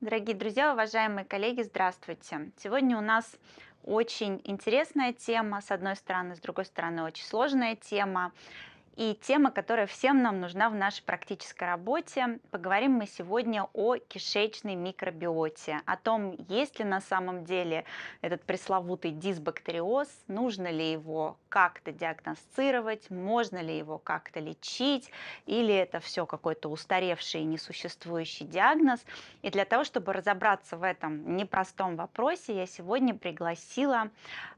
Дорогие друзья, уважаемые коллеги, здравствуйте! Сегодня у нас очень интересная тема, с одной стороны, с другой стороны, очень сложная тема и тема, которая всем нам нужна в нашей практической работе. Поговорим мы сегодня о кишечной микробиоте, о том, есть ли на самом деле этот пресловутый дисбактериоз, нужно ли его как-то диагностировать, можно ли его как-то лечить, или это все какой-то устаревший и несуществующий диагноз. И для того, чтобы разобраться в этом непростом вопросе, я сегодня пригласила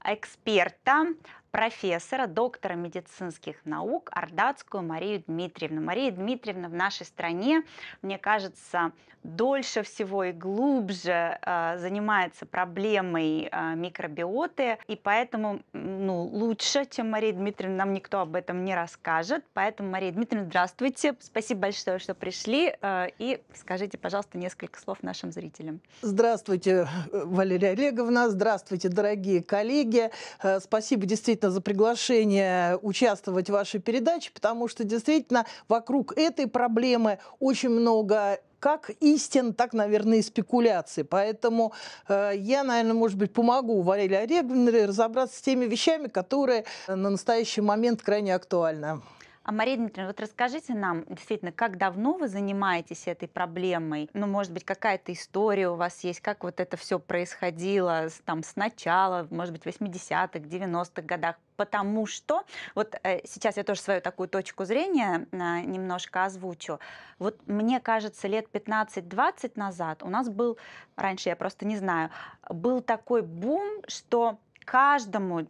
эксперта, профессора, доктора медицинских наук Ордатскую Марию Дмитриевну. Мария Дмитриевна в нашей стране, мне кажется, дольше всего и глубже э, занимается проблемой э, микробиоты, и поэтому ну, лучше, чем Мария Дмитриевна, нам никто об этом не расскажет. Поэтому, Мария Дмитриевна, здравствуйте, спасибо большое, что пришли, э, и скажите, пожалуйста, несколько слов нашим зрителям. Здравствуйте, э, Валерия Олеговна, здравствуйте, дорогие коллеги, э, спасибо действительно действительно за приглашение участвовать в вашей передаче, потому что действительно вокруг этой проблемы очень много как истин, так, наверное, и спекуляций. Поэтому э, я, наверное, может быть, помогу Валерии Олеговне разобраться с теми вещами, которые на настоящий момент крайне актуальны. А Мария Дмитриевна, вот расскажите нам, действительно, как давно вы занимаетесь этой проблемой? Ну, может быть, какая-то история у вас есть, как вот это все происходило там сначала, может быть, в 80-х, 90-х годах? Потому что, вот э, сейчас я тоже свою такую точку зрения э, немножко озвучу. Вот мне кажется, лет 15-20 назад у нас был, раньше я просто не знаю, был такой бум, что каждому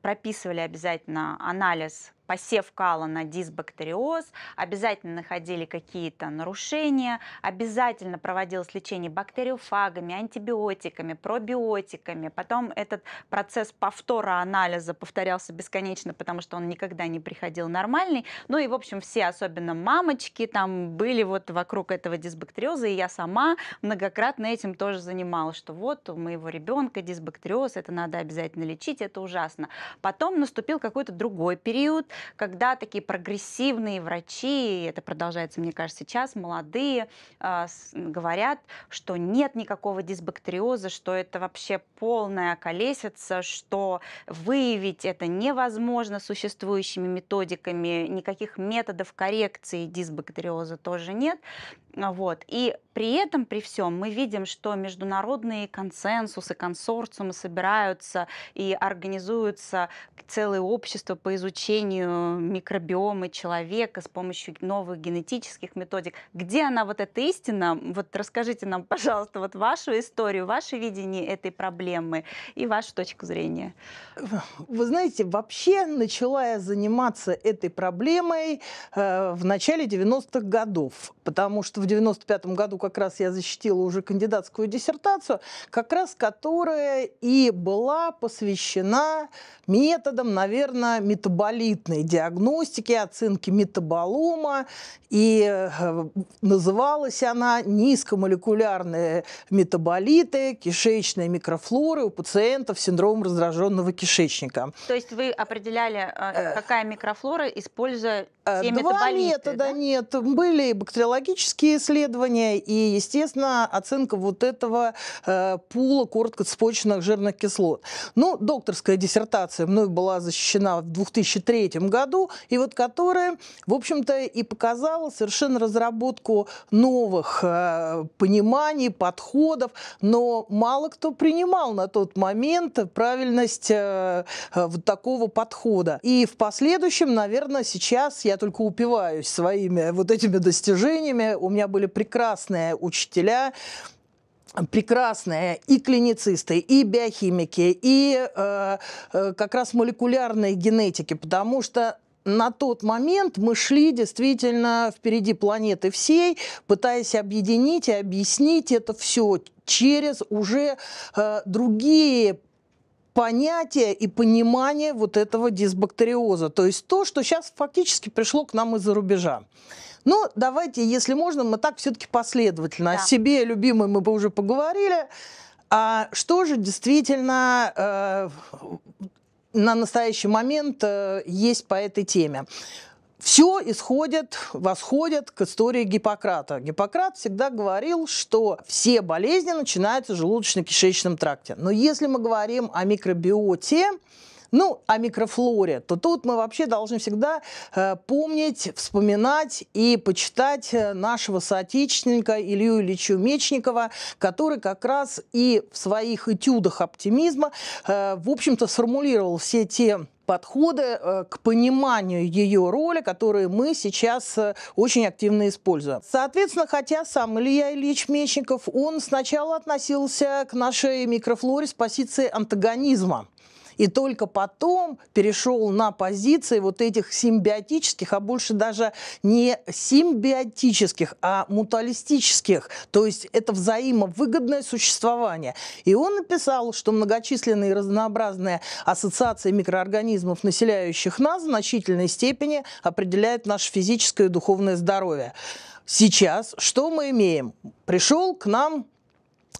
прописывали обязательно анализ посев кала на дисбактериоз, обязательно находили какие-то нарушения, обязательно проводилось лечение бактериофагами, антибиотиками, пробиотиками. Потом этот процесс повтора анализа повторялся бесконечно, потому что он никогда не приходил нормальный. Ну и, в общем, все, особенно мамочки, там были вот вокруг этого дисбактериоза, и я сама многократно этим тоже занималась, что вот у моего ребенка дисбактериоз, это надо обязательно лечить, это ужасно. Потом наступил какой-то другой период, когда такие прогрессивные врачи, это продолжается, мне кажется, сейчас, молодые, а, говорят, что нет никакого дисбактериоза, что это вообще полная колесица, что выявить это невозможно существующими методиками, никаких методов коррекции дисбактериоза тоже нет. А, вот. И при этом, при всем, мы видим, что международные консенсусы, консорциумы собираются и организуются целые общества по изучению микробиомы человека с помощью новых генетических методик. Где она, вот эта истина? Вот расскажите нам, пожалуйста, вот вашу историю, ваше видение этой проблемы и вашу точку зрения. Вы знаете, вообще начала я заниматься этой проблемой э, в начале 90-х годов, потому что в в 95 году как раз я защитила уже кандидатскую диссертацию, как раз которая и была посвящена методам, наверное, метаболитной диагностики, оценки метаболома, и э, называлась она «Низкомолекулярные метаболиты кишечной микрофлоры у пациентов с синдромом раздраженного кишечника». То есть вы определяли, э, э. какая микрофлора, используя Э, Семь Два болиты, метода да? нет. Были бактериологические исследования и, естественно, оценка вот этого э, пула короткоцепочных жирных кислот. Ну, докторская диссертация мной была защищена в 2003 году, и вот которая, в общем-то, и показала совершенно разработку новых э, пониманий, подходов, но мало кто принимал на тот момент правильность э, э, вот такого подхода. И в последующем, наверное, сейчас я только упиваюсь своими вот этими достижениями. У меня были прекрасные учителя, прекрасные и клиницисты, и биохимики, и э, э как раз молекулярной генетики, потому что на тот момент мы шли действительно впереди планеты всей, пытаясь объединить и объяснить это все через уже э, другие понятие и понимание вот этого дисбактериоза, то есть то, что сейчас фактически пришло к нам из-за рубежа. Но ну, давайте, если можно, мы так все-таки последовательно. Да. О себе, любимой, мы бы уже поговорили. А что же действительно э, на настоящий момент э, есть по этой теме? Все исходит, восходит к истории Гиппократа. Гиппократ всегда говорил, что все болезни начинаются в желудочно-кишечном тракте. Но если мы говорим о микробиоте, ну, о микрофлоре, то тут мы вообще должны всегда э, помнить, вспоминать и почитать э, нашего соотечественника Илью Ильичу Мечникова, который как раз и в своих этюдах оптимизма, э, в общем-то, сформулировал все те подходы э, к пониманию ее роли, которые мы сейчас э, очень активно используем. Соответственно, хотя сам Илья Ильич Мечников, он сначала относился к нашей микрофлоре с позиции антагонизма и только потом перешел на позиции вот этих симбиотических, а больше даже не симбиотических, а мутуалистических, то есть это взаимовыгодное существование. И он написал, что многочисленные разнообразные ассоциации микроорганизмов, населяющих нас, в значительной степени определяют наше физическое и духовное здоровье. Сейчас что мы имеем? Пришел к нам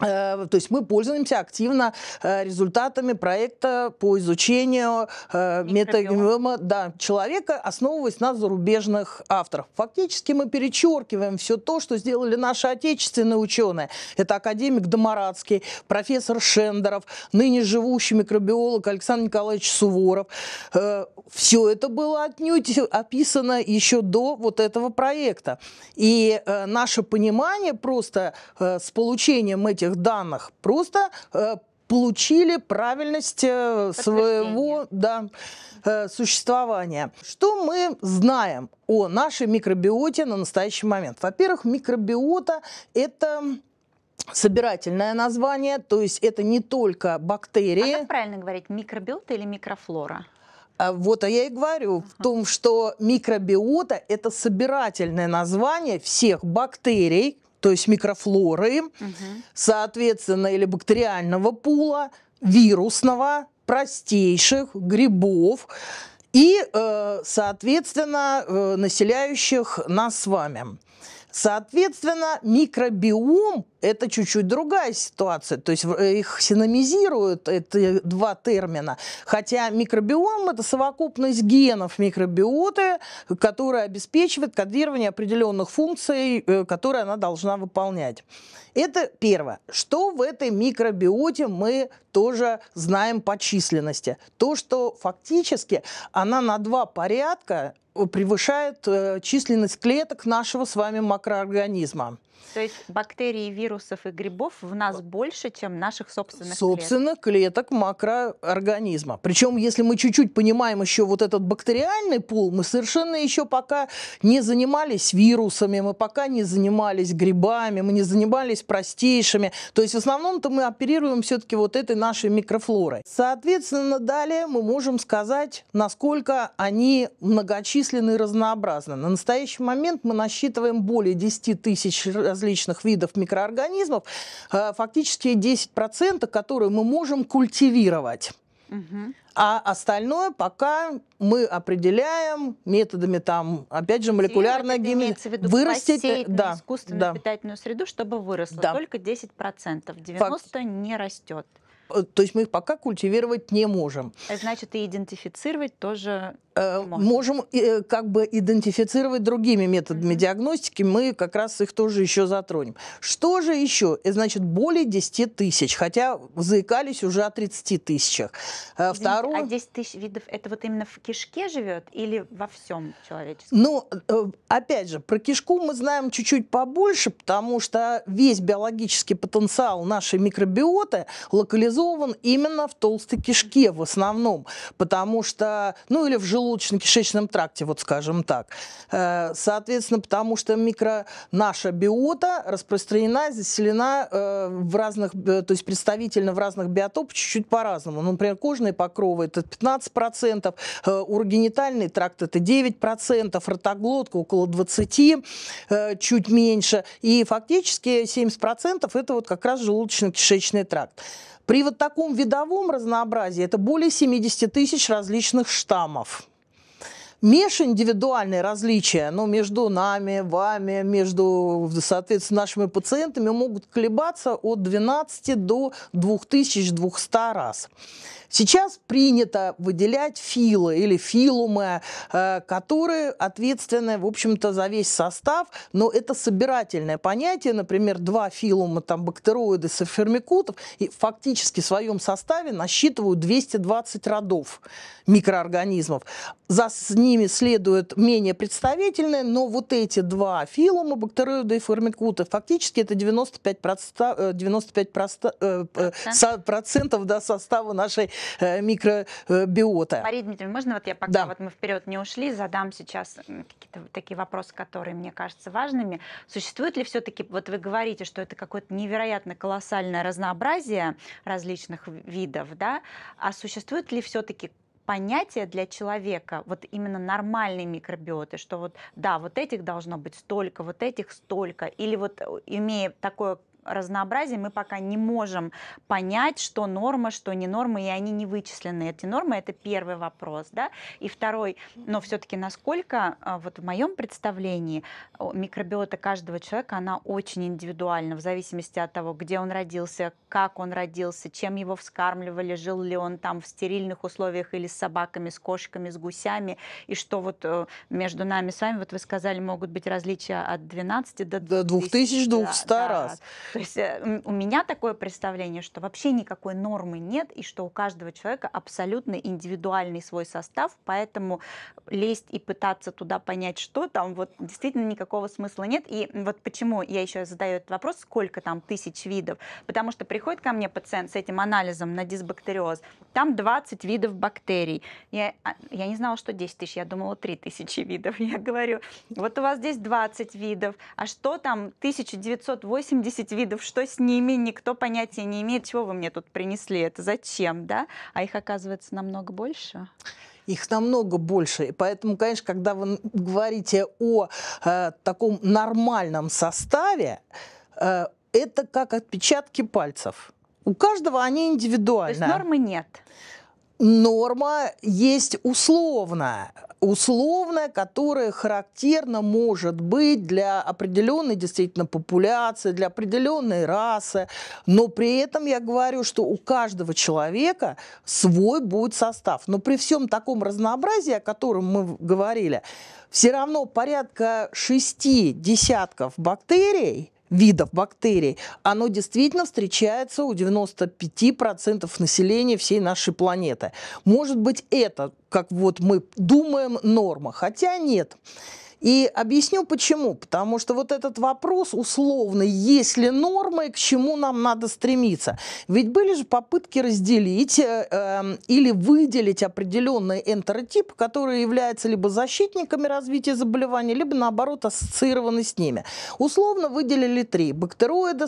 Э, то есть мы пользуемся активно э, результатами проекта по изучению э, метагенома да, человека, основываясь на зарубежных авторах. Фактически мы перечеркиваем все то, что сделали наши отечественные ученые. Это академик Домарадский, профессор Шендеров, ныне живущий микробиолог Александр Николаевич Суворов. Все это было отнюдь описано еще до вот этого проекта. И наше понимание просто с получением этих этих данных, просто э, получили правильность э, своего да, э, существования. Что мы знаем о нашей микробиоте на настоящий момент? Во-первых, микробиота – это собирательное название, то есть это не только бактерии. А как правильно говорить, микробиота или микрофлора? А вот а я и говорю uh -huh. в том, что микробиота – это собирательное название всех бактерий, то есть микрофлоры, угу. соответственно, или бактериального пула, вирусного, простейших грибов и, э, соответственно, э, населяющих нас с вами. Соответственно, микробиом – это чуть-чуть другая ситуация. То есть э, их синомизируют, эти два термина. Хотя микробиом – это совокупность генов микробиоты, которая обеспечивает кодирование определенных функций, э, которые она должна выполнять. Это первое. Что в этой микробиоте мы тоже знаем по численности? То, что фактически она на два порядка превышает э, численность клеток нашего с вами макроорганизма. То есть бактерий, вирусов и грибов в нас больше, чем наших собственных Собственно, клеток. клеток макроорганизма. Причем, если мы чуть-чуть понимаем еще вот этот бактериальный пул, мы совершенно еще пока не занимались вирусами, мы пока не занимались грибами, мы не занимались простейшими. То есть в основном-то мы оперируем все-таки вот этой нашей микрофлорой. Соответственно, далее мы можем сказать, насколько они многочисленны и разнообразны. На настоящий момент мы насчитываем более 10 тысяч различных видов микроорганизмов, э, фактически 10%, которые мы можем культивировать. А остальное пока мы определяем методами там, опять же, молекулярной геометрии. Вырастить э, да, искусственную да. питательную среду, чтобы выросло. Да. Только 10%. 90% Факт. не растет. Э, то есть мы их пока культивировать не можем. Значит, и идентифицировать тоже э, можем э, как бы идентифицировать другими методами mm-hmm. диагностики. Мы как раз их тоже еще затронем. Что же еще? Э, значит, более 10 тысяч, хотя заикались уже о 30 тысячах. Э, Извините, а Второе... А 10 тысяч видов это вот именно в кишке живет или во всем человеческом? Ну, э, опять же, про кишку мы знаем чуть-чуть побольше, потому что весь биологический потенциал нашей микробиоты локализован именно в толстой кишке в основном, потому что, ну или в желудке желудочно-кишечном тракте, вот скажем так. Э, соответственно, потому что микро... наша биота распространена, заселена э, в разных, э, то есть представительно в разных биотопах чуть-чуть по-разному. Ну, например, кожные покровы это 15%, урогенитальный тракт это 9%, ротоглотка около 20%, чуть меньше. И фактически 70% это вот как раз желудочно-кишечный тракт. При вот таком видовом разнообразии это более 70 тысяч различных штаммов межиндивидуальные различия ну, между нами, вами, между, соответственно, нашими пациентами могут колебаться от 12 до 2200 раз. Сейчас принято выделять филы или филумы, э, которые ответственны, в общем-то, за весь состав, но это собирательное понятие, например, два филума, там, бактероиды, сафермикутов, и фактически в своем составе насчитывают 220 родов микроорганизмов. За с ними следуют менее представительные, но вот эти два филума, бактероиды и фермикуты, фактически это 95%, 95 э, э, процентов до состава нашей Э, микробиота. Э, Мария Дмитриевна, можно вот я пока да. вот мы вперед не ушли, задам сейчас какие-то такие вопросы, которые мне кажутся важными. Существует ли все-таки, вот вы говорите, что это какое-то невероятно колоссальное разнообразие различных видов, да, а существует ли все-таки понятие для человека, вот именно нормальные микробиоты, что вот да, вот этих должно быть столько, вот этих столько, или вот э, имея такое разнообразии мы пока не можем понять, что норма, что не норма, и они не вычислены. Эти нормы – это первый вопрос. Да? И второй, но все-таки насколько э, вот в моем представлении микробиота каждого человека, она очень индивидуальна в зависимости от того, где он родился, как он родился, чем его вскармливали, жил ли он там в стерильных условиях или с собаками, с кошками, с гусями, и что вот э, между нами с вами, вот вы сказали, могут быть различия от 12 до, до 2200 да, раз. Да. То есть э, у меня такое представление, что вообще никакой нормы нет, и что у каждого человека абсолютно индивидуальный свой состав, поэтому лезть и пытаться туда понять, что там, вот действительно никакого смысла нет. И вот почему я еще задаю этот вопрос, сколько там тысяч видов, потому что приходит ко мне пациент с этим анализом на дисбактериоз, там 20 видов бактерий. Я, а, я не знала, что 10 тысяч, я думала 3 тысячи видов. Я говорю, вот у вас здесь 20 видов, а что там 1980 видов? видов, что с ними, никто понятия не имеет, чего вы мне тут принесли, это зачем, да? А их оказывается намного больше. Их намного больше. И поэтому, конечно, когда вы говорите о э, таком нормальном составе, э, это как отпечатки пальцев. У каждого они индивидуальны. То есть нормы нет норма есть условная, условная, которая характерно может быть для определенной действительно популяции, для определенной расы, но при этом я говорю, что у каждого человека свой будет состав. Но при всем таком разнообразии, о котором мы говорили, все равно порядка шести десятков бактерий – видов бактерий, оно действительно встречается у 95% населения всей нашей планеты. Может быть, это, как вот мы думаем, норма, хотя нет. Нет. И объясню почему. Потому что вот этот вопрос условный, есть ли нормы, к чему нам надо стремиться. Ведь были же попытки разделить э, эм, или выделить определенный энтеротип, который является либо защитниками развития заболевания, либо наоборот ассоциированы с ними. Условно выделили три. Бактероиды,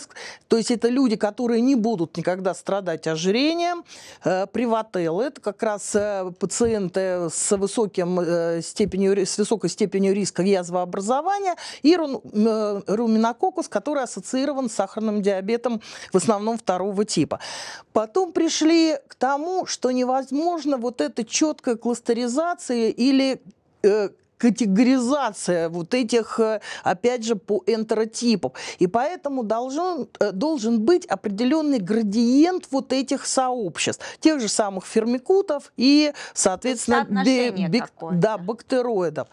то есть это люди, которые не будут никогда страдать ожирением. Э, привателлы, это как раз э, пациенты с, высоким, э, степенью, с высокой степенью риска язвообразования, и ру, э, руминококус, который ассоциирован с сахарным диабетом, в основном второго типа. Потом пришли к тому, что невозможно вот эта четкая кластеризация или э, категоризация вот этих, э, опять же, по энтеротипам. И поэтому должен, э, должен быть определенный градиент вот этих сообществ, тех же самых фермикутов и, соответственно, бе, бе, да, бактероидов.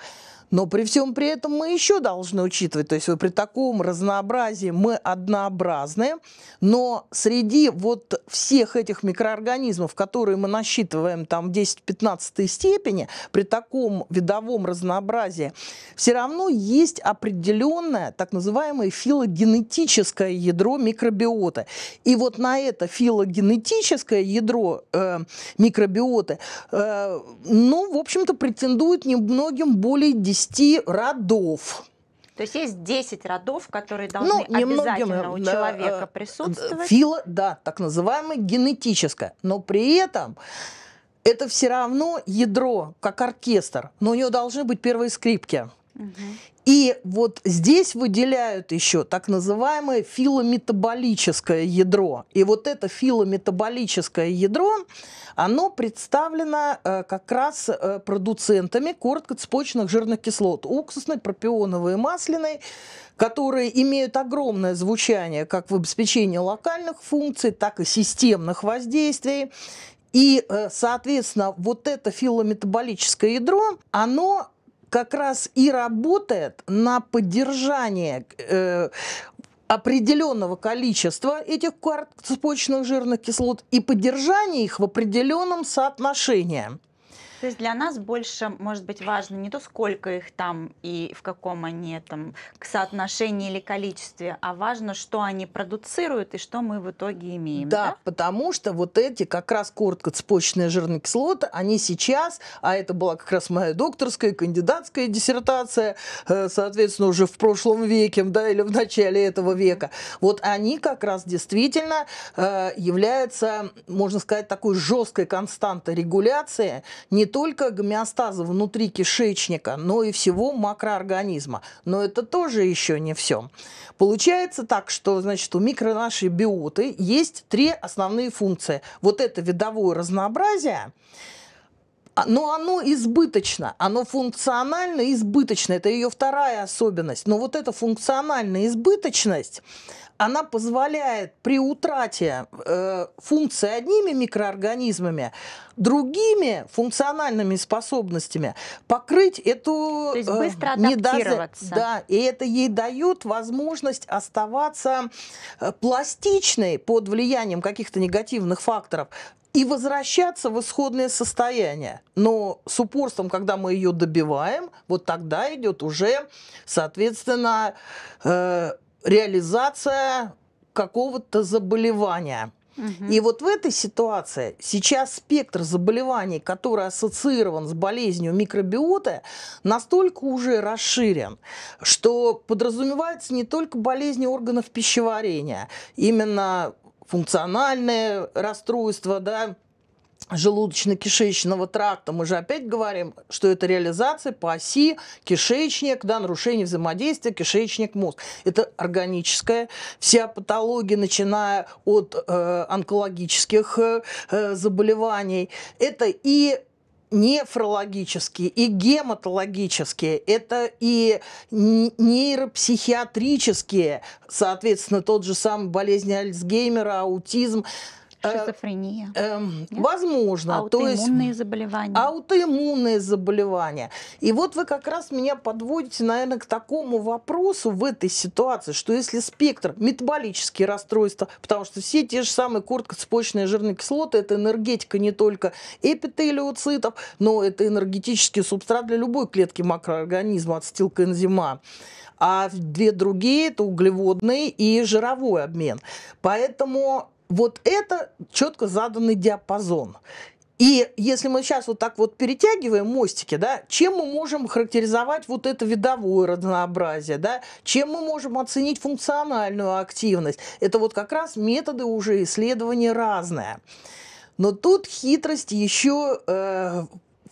Но при всем при этом мы еще должны учитывать, то есть при таком разнообразии мы однообразны, но среди вот всех этих микроорганизмов, которые мы насчитываем там 10-15 степени, при таком видовом разнообразии, все равно есть определенное так называемое филогенетическое ядро микробиота. И вот на это филогенетическое ядро э, микробиоты, э, ну, в общем-то, претендует немногим более 10 10 родов. То есть есть 10 родов, которые должны ну, обязательно у э, человека да, э, присутствовать. Фило, да, так называемое генетическое. Но при этом это все равно ядро, как оркестр. Но у него должны быть первые скрипки. Угу. И вот здесь выделяют еще так называемое филометаболическое ядро. И вот это филометаболическое ядро, оно представлено э, как раз э, продуцентами короткоцепочных жирных кислот, уксусной, пропионовой и масляной, которые имеют огромное звучание как в обеспечении локальных функций, так и системных воздействий. И, э, соответственно, вот это филометаболическое ядро, оно как раз и работает на поддержание э, определенного количества этих цепочных жирных кислот и поддержание их в определенном соотношении. То есть для нас больше, может быть, важно не то, сколько их там и в каком они там к соотношении или количестве, а важно, что они продуцируют и что мы в итоге имеем. Да, да? потому что вот эти как раз короткоцепочные жирные кислоты, они сейчас, а это была как раз моя докторская, кандидатская диссертация, э, соответственно, уже в прошлом веке, да, или в начале этого века, вот они как раз действительно э, являются, можно сказать, такой жесткой константой регуляции не только гомеостаза внутри кишечника, но и всего макроорганизма. Но это тоже еще не все. Получается так, что значит, у микро нашей биоты есть три основные функции. Вот это видовое разнообразие, а, но оно избыточно, оно функционально избыточно, это ее вторая особенность. Но вот эта функциональная избыточность, она позволяет при утрате э, функции одними микроорганизмами, другими функциональными способностями покрыть эту То есть э, быстро э, адаптироваться. Да, и это ей дает возможность оставаться э, пластичной под влиянием каких-то негативных факторов и возвращаться в исходное состояние. Но с упорством, когда мы ее добиваем, вот тогда идет уже, соответственно, э, реализация какого-то заболевания. И вот в этой ситуации сейчас спектр заболеваний, который ассоциирован с болезнью микробиоты, настолько уже расширен, что подразумевается не только болезни органов пищеварения, именно функциональные расстройства, да, желудочно-кишечного тракта, мы же опять говорим, что это реализация по оси кишечник, да, нарушение взаимодействия кишечник-мозг. Это органическая вся патология, начиная от э, онкологических э, э заболеваний. Это и нефрологические и гематологические, это и нейропсихиатрические, соответственно, тот же самый болезнь Альцгеймера, аутизм, Э, Шизофрения. Э, э, возможно. Аутоиммунные есть, заболевания. Аутоиммунные заболевания. И вот вы как раз меня подводите, наверное, к такому вопросу в этой ситуации, что если спектр метаболические расстройства, потому что все те же самые короткоцепочные жирные кислоты, это энергетика не только эпителиоцитов, но это энергетический субстрат для любой клетки макроорганизма, ацетилкоэнзима а две другие это углеводный и жировой обмен. Поэтому вот это четко заданный диапазон. И если мы сейчас вот так вот перетягиваем мостики, да, чем мы можем характеризовать вот это видовое разнообразие, да, чем мы можем оценить функциональную активность, это вот как раз методы уже исследования разные. Но тут хитрость еще э,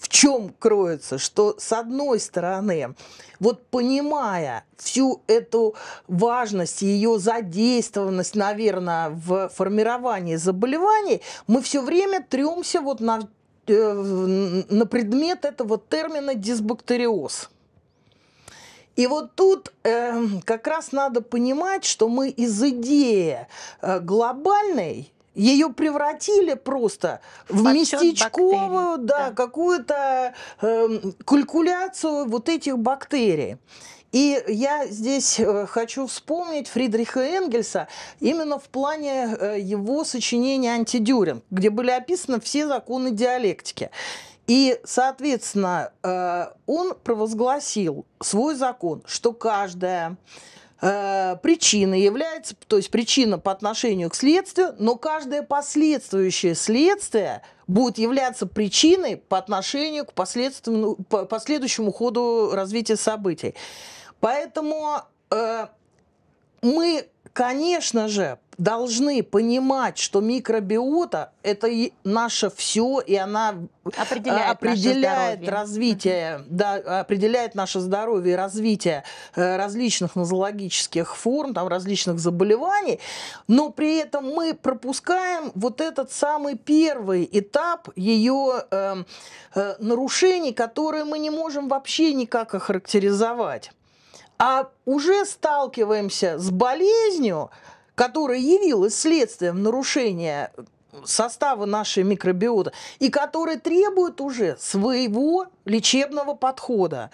в чем кроется, что с одной стороны, вот понимая всю эту важность, ее задействованность, наверное, в формировании заболеваний, мы все время тремся вот на, э, на предмет этого термина дисбактериоз. И вот тут э, как раз надо понимать, что мы из идеи э, глобальной ее превратили просто в Подсчет местечковую, бактерий, да, да. какую-то э, калькуляцию вот этих бактерий. И я здесь э, хочу вспомнить Фридриха Энгельса именно в плане э, его сочинения «Антидюрин», где были описаны все законы диалектики. И, соответственно, э, он провозгласил свой закон, что каждая Э, причина является, то есть причина по отношению к следствию, но каждое последствующее следствие будет являться причиной по отношению к последственному, по последующему ходу развития событий. Поэтому э, мы конечно же, должны понимать, что микробиота – это и наше все, и она э, определяет, определяет развитие, угу. да, определяет наше здоровье и развитие э, различных нозологических форм, там, различных заболеваний, но при этом мы пропускаем вот этот самый первый этап ее э, эм, э, нарушений, которые мы не можем вообще никак охарактеризовать а уже сталкиваемся с болезнью, которая явилась следствием нарушения состава нашей микробиоты, и которая требует уже своего лечебного подхода.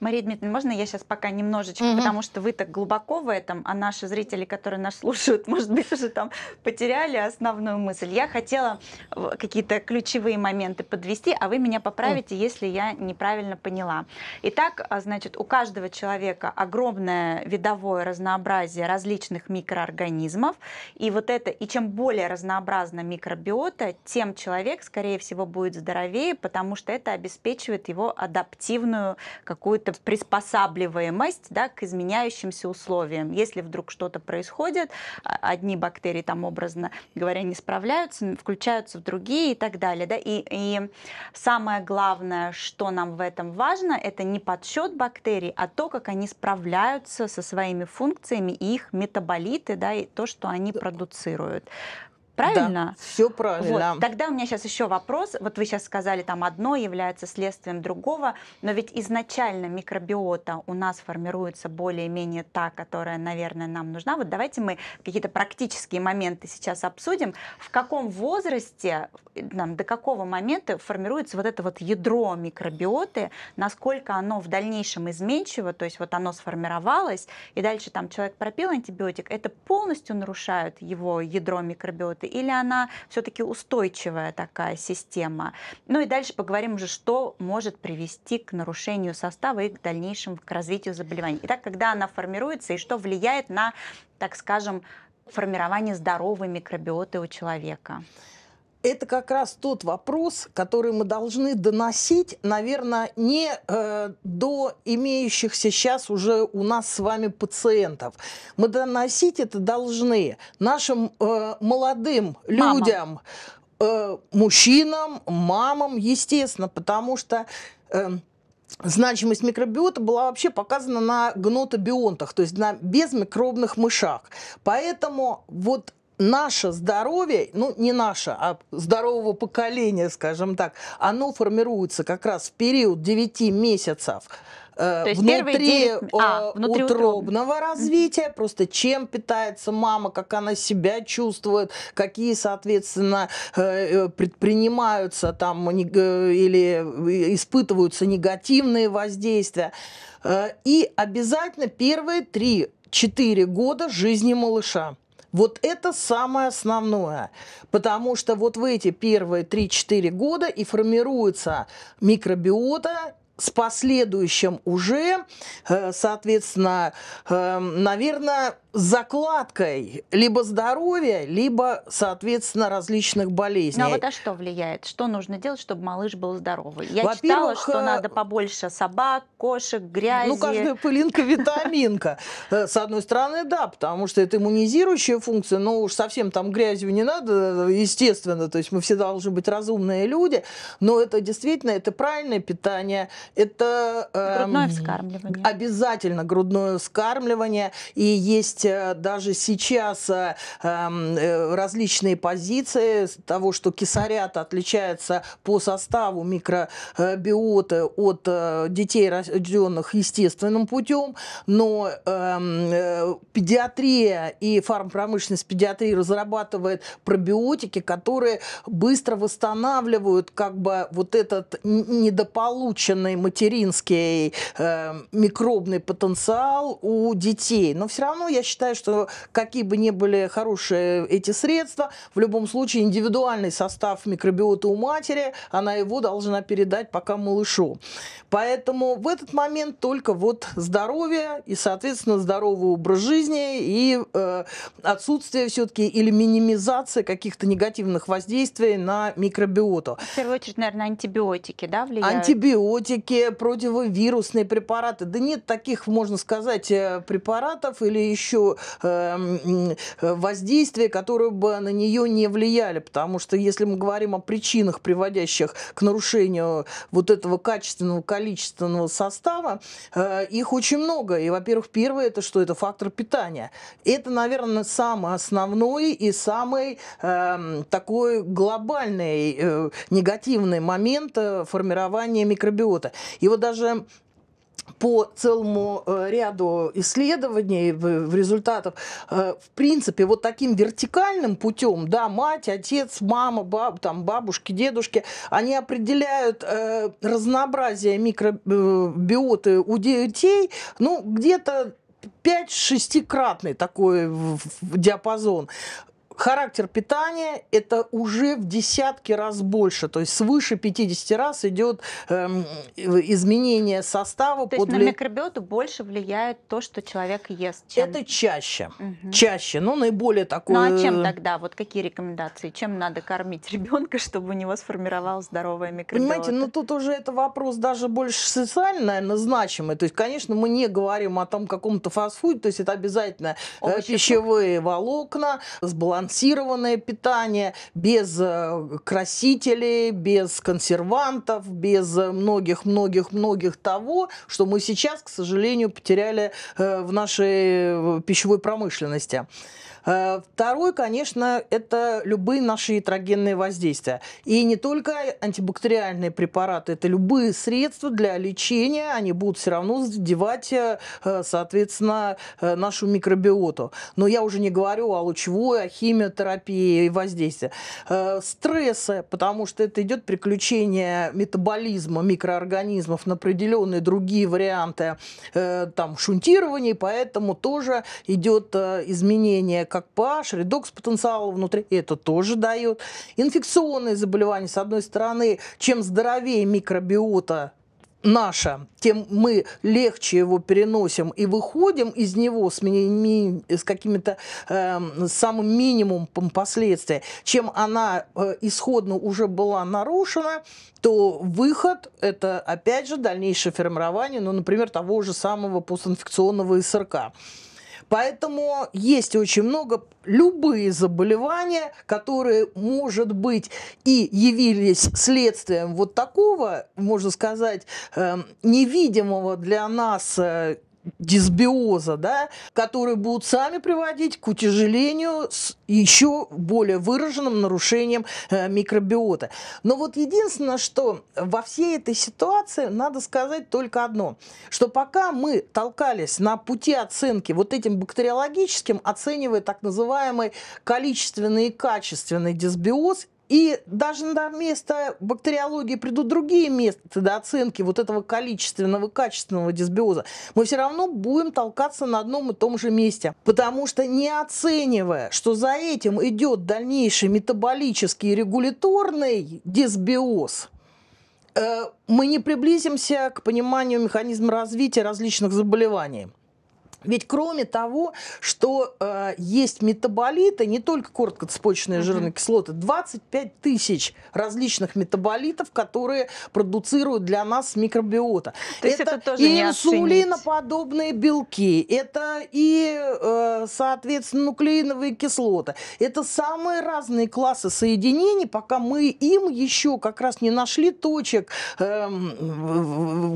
Мария Дмитриевна, можно я сейчас пока немножечко, угу. потому что вы так глубоко в этом, а наши зрители, которые нас слушают, может быть, уже там потеряли основную мысль. Я хотела э, какие-то ключевые моменты подвести, а вы меня поправите, угу. если я неправильно поняла. Итак, а, значит, у каждого человека огромное видовое разнообразие различных микроорганизмов, и вот это, и чем более разнообразна микробиота, тем человек, скорее всего, будет здоровее, потому что это обеспечивает его адаптивную какую-то какую-то приспосабливаемость да, к изменяющимся условиям. Если вдруг что-то происходит, а, одни бактерии там, образно говоря, не справляются, включаются в другие и так далее. Да? И, и самое главное, что нам в этом важно, это не подсчет бактерий, а то, как они справляются со своими функциями и их метаболиты, да, и то, что они продуцируют. Правильно? Да, все правильно. Вот. Тогда у меня сейчас еще вопрос. Вот вы сейчас сказали, там одно является следствием другого, но ведь изначально микробиота у нас формируется более-менее та, которая, наверное, нам нужна. Вот давайте мы какие-то практические моменты сейчас обсудим. В каком возрасте, там, до какого момента формируется вот это вот ядро микробиоты, насколько оно в дальнейшем изменчиво, то есть вот оно сформировалось, и дальше там человек пропил антибиотик, это полностью нарушает его ядро микробиоты или она все-таки устойчивая такая система. Ну и дальше поговорим уже, что может привести к нарушению состава и к дальнейшему к развитию заболеваний. Итак, когда она формируется и что влияет на, так скажем, формирование здоровой микробиоты у человека? это как раз тот вопрос, который мы должны доносить, наверное, не э, до имеющихся сейчас уже у нас с вами пациентов. Мы доносить это должны нашим э, молодым Мама. людям, э, мужчинам, мамам, естественно, потому что... Э, значимость микробиота была вообще показана на гнотобионтах, то есть на безмикробных мышах. Поэтому вот наше здоровье, ну не наше, а здорового поколения, скажем так, оно формируется как раз в период 9 месяцев э, внутри, 9... Э, а, утробного развития, просто чем питается мама, как она себя чувствует, какие, соответственно, э, э, предпринимаются там или испытываются негативные воздействия. И обязательно первые 3-4 года жизни малыша. Вот это самое основное. Потому что вот в эти первые 3-4 года и формируется микробиота с последующим уже, э, соответственно, э, наверное, закладкой либо здоровья, либо, соответственно, различных болезней. Ну а вот а что влияет? Что нужно делать, чтобы малыш был здоровый? Я читала, что э, надо побольше собак, кошек, грязи. Ну, каждая пылинка витаминка. С одной стороны, да, потому что это иммунизирующая функция, но уж совсем там грязью не надо, естественно, то есть мы все должны быть разумные люди, но это действительно, это правильное питание, это... Э, грудное эм, вскармливание. Обязательно грудное вскармливание. И есть э, даже сейчас э, эм, э различные позиции того, что кисарята отличается по составу микробиоты от э, детей, рожденных естественным путем, но эм, э, педиатрия и фармпромышленность педиатрии разрабатывает пробиотики, которые быстро восстанавливают как бы вот этот недополученный материнский э, микробный потенциал у детей. Но все равно я считаю, что какие бы ни были хорошие эти средства, в любом случае индивидуальный состав микробиота у матери, она его должна передать пока малышу. Поэтому в этот момент только вот здоровье и, соответственно, здоровый образ жизни и э, отсутствие все-таки или минимизация каких-то негативных воздействий на микробиоту. В первую очередь, наверное, антибиотики, да, влияют? Антибиотики всякие противовирусные препараты. Да нет таких, можно сказать, э, препаратов или еще эм, э, воздействия, которые бы на нее не влияли. Потому что если мы говорим о причинах, приводящих к нарушению вот этого качественного, количественного состава, э, их очень много. И, во-первых, первое, это что? Это фактор питания. Это, наверное, самый основной и самый э, такой глобальный э, негативный момент формирования микробиота. И вот даже по целому э, ряду исследований, в результатов, э, в принципе, вот таким вертикальным путем, да, мать, отец, мама, баб, там, бабушки, дедушки, они определяют э, разнообразие микробиоты у детей, ну, где-то 5-6-кратный такой диапазон характер питания это уже в десятки раз больше, то есть свыше 50 раз идет эм, изменение состава. То под есть вли... на микробиоту больше влияет то, что человек ест. Чем... Это чаще, угу. чаще, но ну, наиболее такое. Ну а чем тогда? Вот какие рекомендации? Чем надо кормить ребенка, чтобы у него сформировалась здоровая микробиота? Понимаете, ну тут уже это вопрос даже больше социально, наверное, значимый. То есть, конечно, мы не говорим о том каком-то фастфуде, то есть это обязательно Овощи, э, пищевые волокна, сбалансированные сбалансированное питание, без э, красителей, без консервантов, без многих-многих-многих э, того, что мы сейчас, к сожалению, потеряли э, в нашей пищевой промышленности. Э, второй, конечно, это любые наши ятрогенные воздействия. И не только антибактериальные препараты, это любые средства для лечения, они будут все равно задевать, э, э, соответственно, нашу микробиоту. Но я уже не говорю о лучевой, о химиотерапии и воздействии. Стрессы, потому что это идет приключение метаболизма микроорганизмов на определенные другие варианты там, шунтирования, поэтому тоже идет изменение как PASH, редокс потенциала внутри, это тоже дает. Инфекционные заболевания, с одной стороны, чем здоровее микробиота наша, тем мы легче его переносим и выходим из него с, ми- с какими-то э, самым минимумом последствий, чем она э, исходно уже была нарушена, то выход – это, опять же, дальнейшее формирование, ну, например, того же самого постинфекционного СРК. Поэтому есть очень много любые заболевания, которые, может быть, и явились следствием вот такого, можно сказать, эм, невидимого для нас э, дисбиоза, да, которые будут сами приводить к утяжелению с еще более выраженным нарушением э, микробиота. Но вот единственное, что во всей этой ситуации надо сказать только одно, что пока мы толкались на пути оценки вот этим бактериологическим, оценивая так называемый количественный и качественный дисбиоз, и даже на место бактериологии придут другие методы оценки вот этого количественного, качественного дисбиоза. Мы все равно будем толкаться на одном и том же месте. Потому что не оценивая, что за этим идет дальнейший метаболический и регуляторный дисбиоз, э, мы не приблизимся к пониманию механизма развития различных заболеваний. Ведь кроме того, что э, есть метаболиты, не только короткоцепочные uh-huh. жирные кислоты, 25 тысяч различных метаболитов, которые продуцируют для нас микробиота. То это, это тоже и инсулиноподобные белки, это и, э, соответственно, нуклеиновые кислоты. Это самые разные классы соединений, пока мы им еще как раз не нашли точек, э,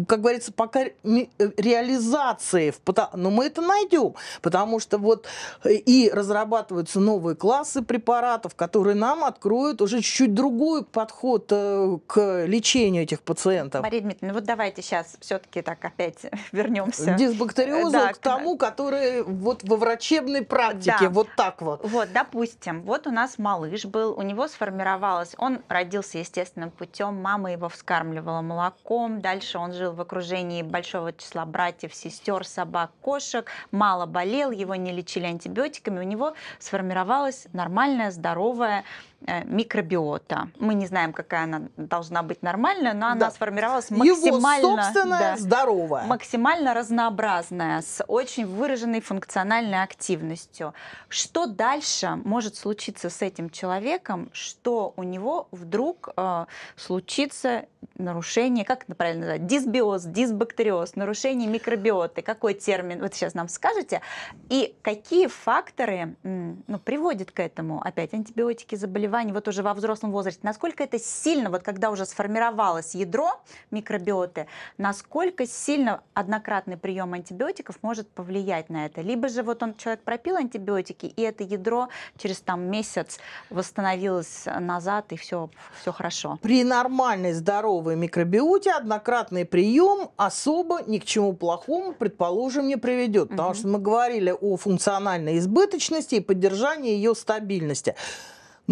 как говорится, пока э, реализации. В, но мы это это найдем. Потому что вот э, и разрабатываются новые классы препаратов, которые нам откроют уже чуть-чуть другой подход э, к лечению этих пациентов. Мария Дмитриевна, вот давайте сейчас все-таки так опять вернемся. Э, Дисбактериозу да, к тому, который вот во врачебной практике, да. вот так вот. Вот, допустим, вот у нас малыш был, у него сформировалось, он родился естественным путем, мама его вскармливала молоком, дальше он жил в окружении большого числа братьев, сестер, собак, кошек, мало болел, его не лечили антибиотиками, у него сформировалась нормальная, здоровая Э, микробиота. Мы не знаем, какая она должна быть нормальная, но она да. сформировалась максимально... Его собственная, да, здоровая. Максимально разнообразная, с очень выраженной функциональной активностью. Что дальше может случиться с этим человеком, что у него вдруг э, случится нарушение, как это правильно назвать, дисбиоз, дисбактериоз, нарушение микробиоты, какой термин, вот сейчас нам скажете, и какие факторы ну, приводят к этому, опять антибиотики, заболевания, заболеваний вот уже во взрослом возрасте, насколько это сильно, вот когда уже сформировалось ядро микробиоты, насколько сильно однократный прием антибиотиков может повлиять на это? Либо же вот он, человек пропил антибиотики, и это ядро через там месяц восстановилось назад, и все, все хорошо. При нормальной здоровой микробиоте однократный прием особо ни к чему плохому, предположим, не приведет. Потому угу. что мы говорили о функциональной избыточности и поддержании ее стабильности.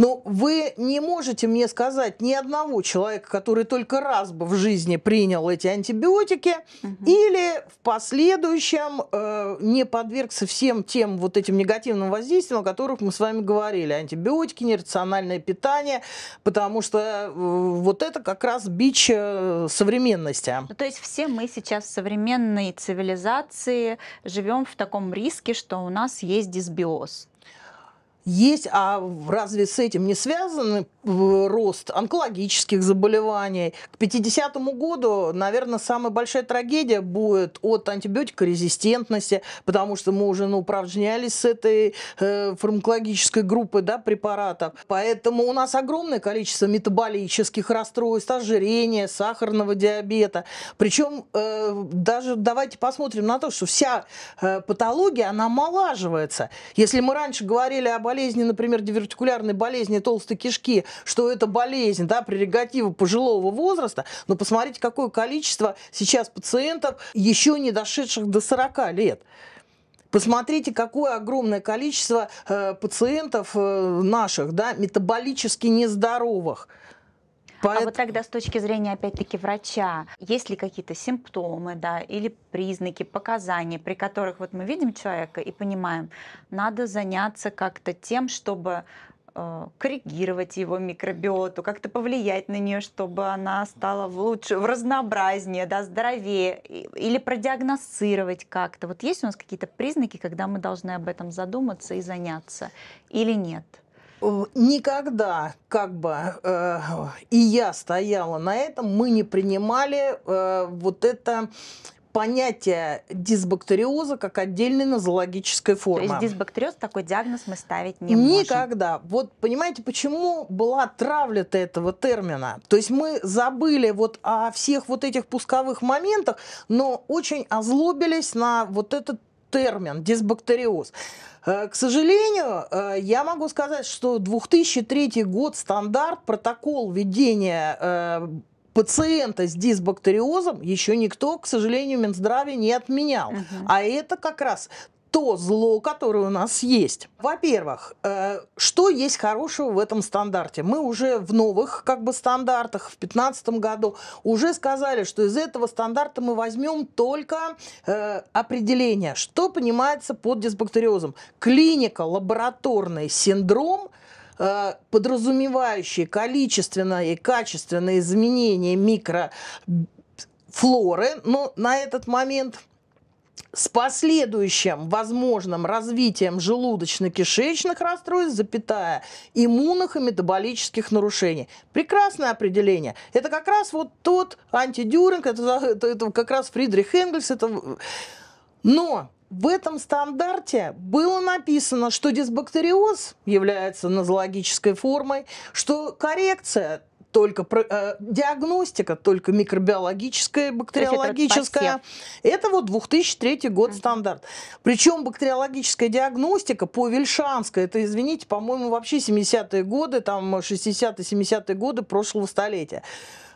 Но ну, вы не можете мне сказать ни одного человека, который только раз бы в жизни принял эти антибиотики, угу. или в последующем э, не подвергся всем тем вот этим негативным воздействиям, о которых мы с вами говорили. Антибиотики, нерациональное питание, потому что э, вот это как раз бич э, современности. Ну, то есть все мы сейчас в современной цивилизации живем в таком риске, что у нас есть дисбиоз есть, а разве с этим не связаны рост онкологических заболеваний. К 50 году, наверное, самая большая трагедия будет от антибиотикорезистентности, потому что мы уже ну, упражнялись с этой э, фармакологической группой да, препаратов. Поэтому у нас огромное количество метаболических расстройств, ожирения, сахарного диабета. Причем э, даже давайте посмотрим на то, что вся э, патология, она омолаживается. Если мы раньше говорили о болезни, например, дивертикулярной болезни толстой кишки, что это болезнь, да, прерогатива пожилого возраста, но посмотрите, какое количество сейчас пациентов, еще не дошедших до 40 лет. Посмотрите, какое огромное количество э, пациентов э, наших, да, метаболически нездоровых. Поэтому... А вот тогда с точки зрения, опять-таки, врача, есть ли какие-то симптомы, да, или признаки, показания, при которых вот мы видим человека и понимаем, надо заняться как-то тем, чтобы Э, корректировать его микробиоту, как-то повлиять на нее, чтобы она стала лучше, в разнообразнее, да, здоровее, или продиагностировать как-то. Вот есть у нас какие-то признаки, когда мы должны об этом задуматься и заняться, или нет? Э, никогда, как бы э, и я стояла на этом, мы не принимали э, вот это понятие дисбактериоза как отдельной нозологической формы. То есть дисбактериоз такой диагноз мы ставить не можем? Никогда. Вот понимаете, почему была травля-то этого термина? То есть мы забыли вот о всех вот этих пусковых моментах, но очень озлобились на вот этот термин дисбактериоз. Э, к сожалению, э, я могу сказать, что 2003 год стандарт, протокол ведения э, пациента с дисбактериозом еще никто, к сожалению, Минздраве не отменял. Угу. А это как раз то зло, которое у нас есть. Во-первых, э, что есть хорошего в этом стандарте? Мы уже в новых как бы стандартах в 2015 году уже сказали, что из этого стандарта мы возьмем только э, определение, что понимается под дисбактериозом. Клиника, лабораторный синдром Э, подразумевающие количественные и качественные изменения микрофлоры, но на этот момент с последующим возможным развитием желудочно-кишечных расстройств, запятая, иммунных и метаболических нарушений. Прекрасное определение. Это как раз вот тот антидюринг, это, это, это как раз Фридрих Энгельс, это... Но в этом стандарте было написано, что дисбактериоз является нозологической формой, что коррекция только э, диагностика, только микробиологическая, бактериологическая. Это, это вот 2003 год стандарт. Причем бактериологическая диагностика по Вельшанской, это, извините, по-моему, вообще 70-е годы, там 60-70-е годы прошлого столетия.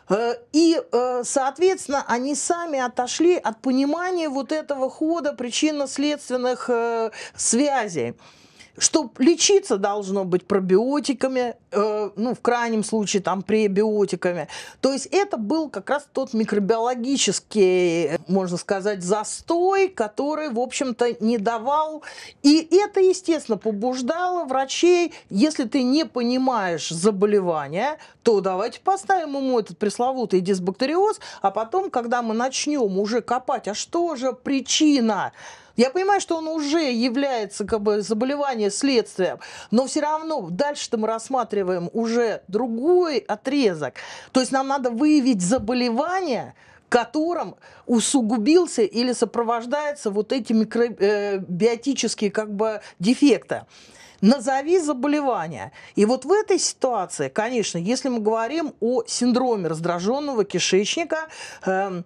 Э, и, э, соответственно, они сами отошли от понимания вот этого хода причинно-следственных э, связей что лечиться должно быть пробиотиками, э, ну, в крайнем случае, там, пребиотиками. То есть это был как раз тот микробиологический, э, можно сказать, застой, который, в общем-то, не давал. И это, естественно, побуждало врачей, если ты не понимаешь заболевания, то давайте поставим ему этот пресловутый дисбактериоз, а потом, когда мы начнем уже копать, а что же причина, я понимаю, что он уже является как бы заболевание следствием, но все равно дальше-то мы рассматриваем уже другой отрезок. То есть нам надо выявить заболевание, которым усугубился или сопровождается вот эти микробиотические э, как бы дефекты. Назови заболевание. И вот в этой ситуации, конечно, если мы говорим о синдроме раздраженного кишечника, э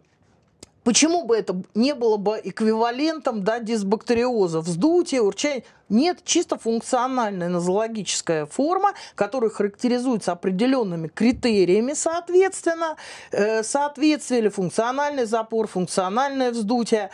Почему бы это не было бы эквивалентом да, дисбактериоза? Вздутие, урчание. Нет, чисто функциональная нозологическая форма, которая характеризуется определенными критериями, соответственно, э, соответствие или функциональный запор, функциональное вздутие,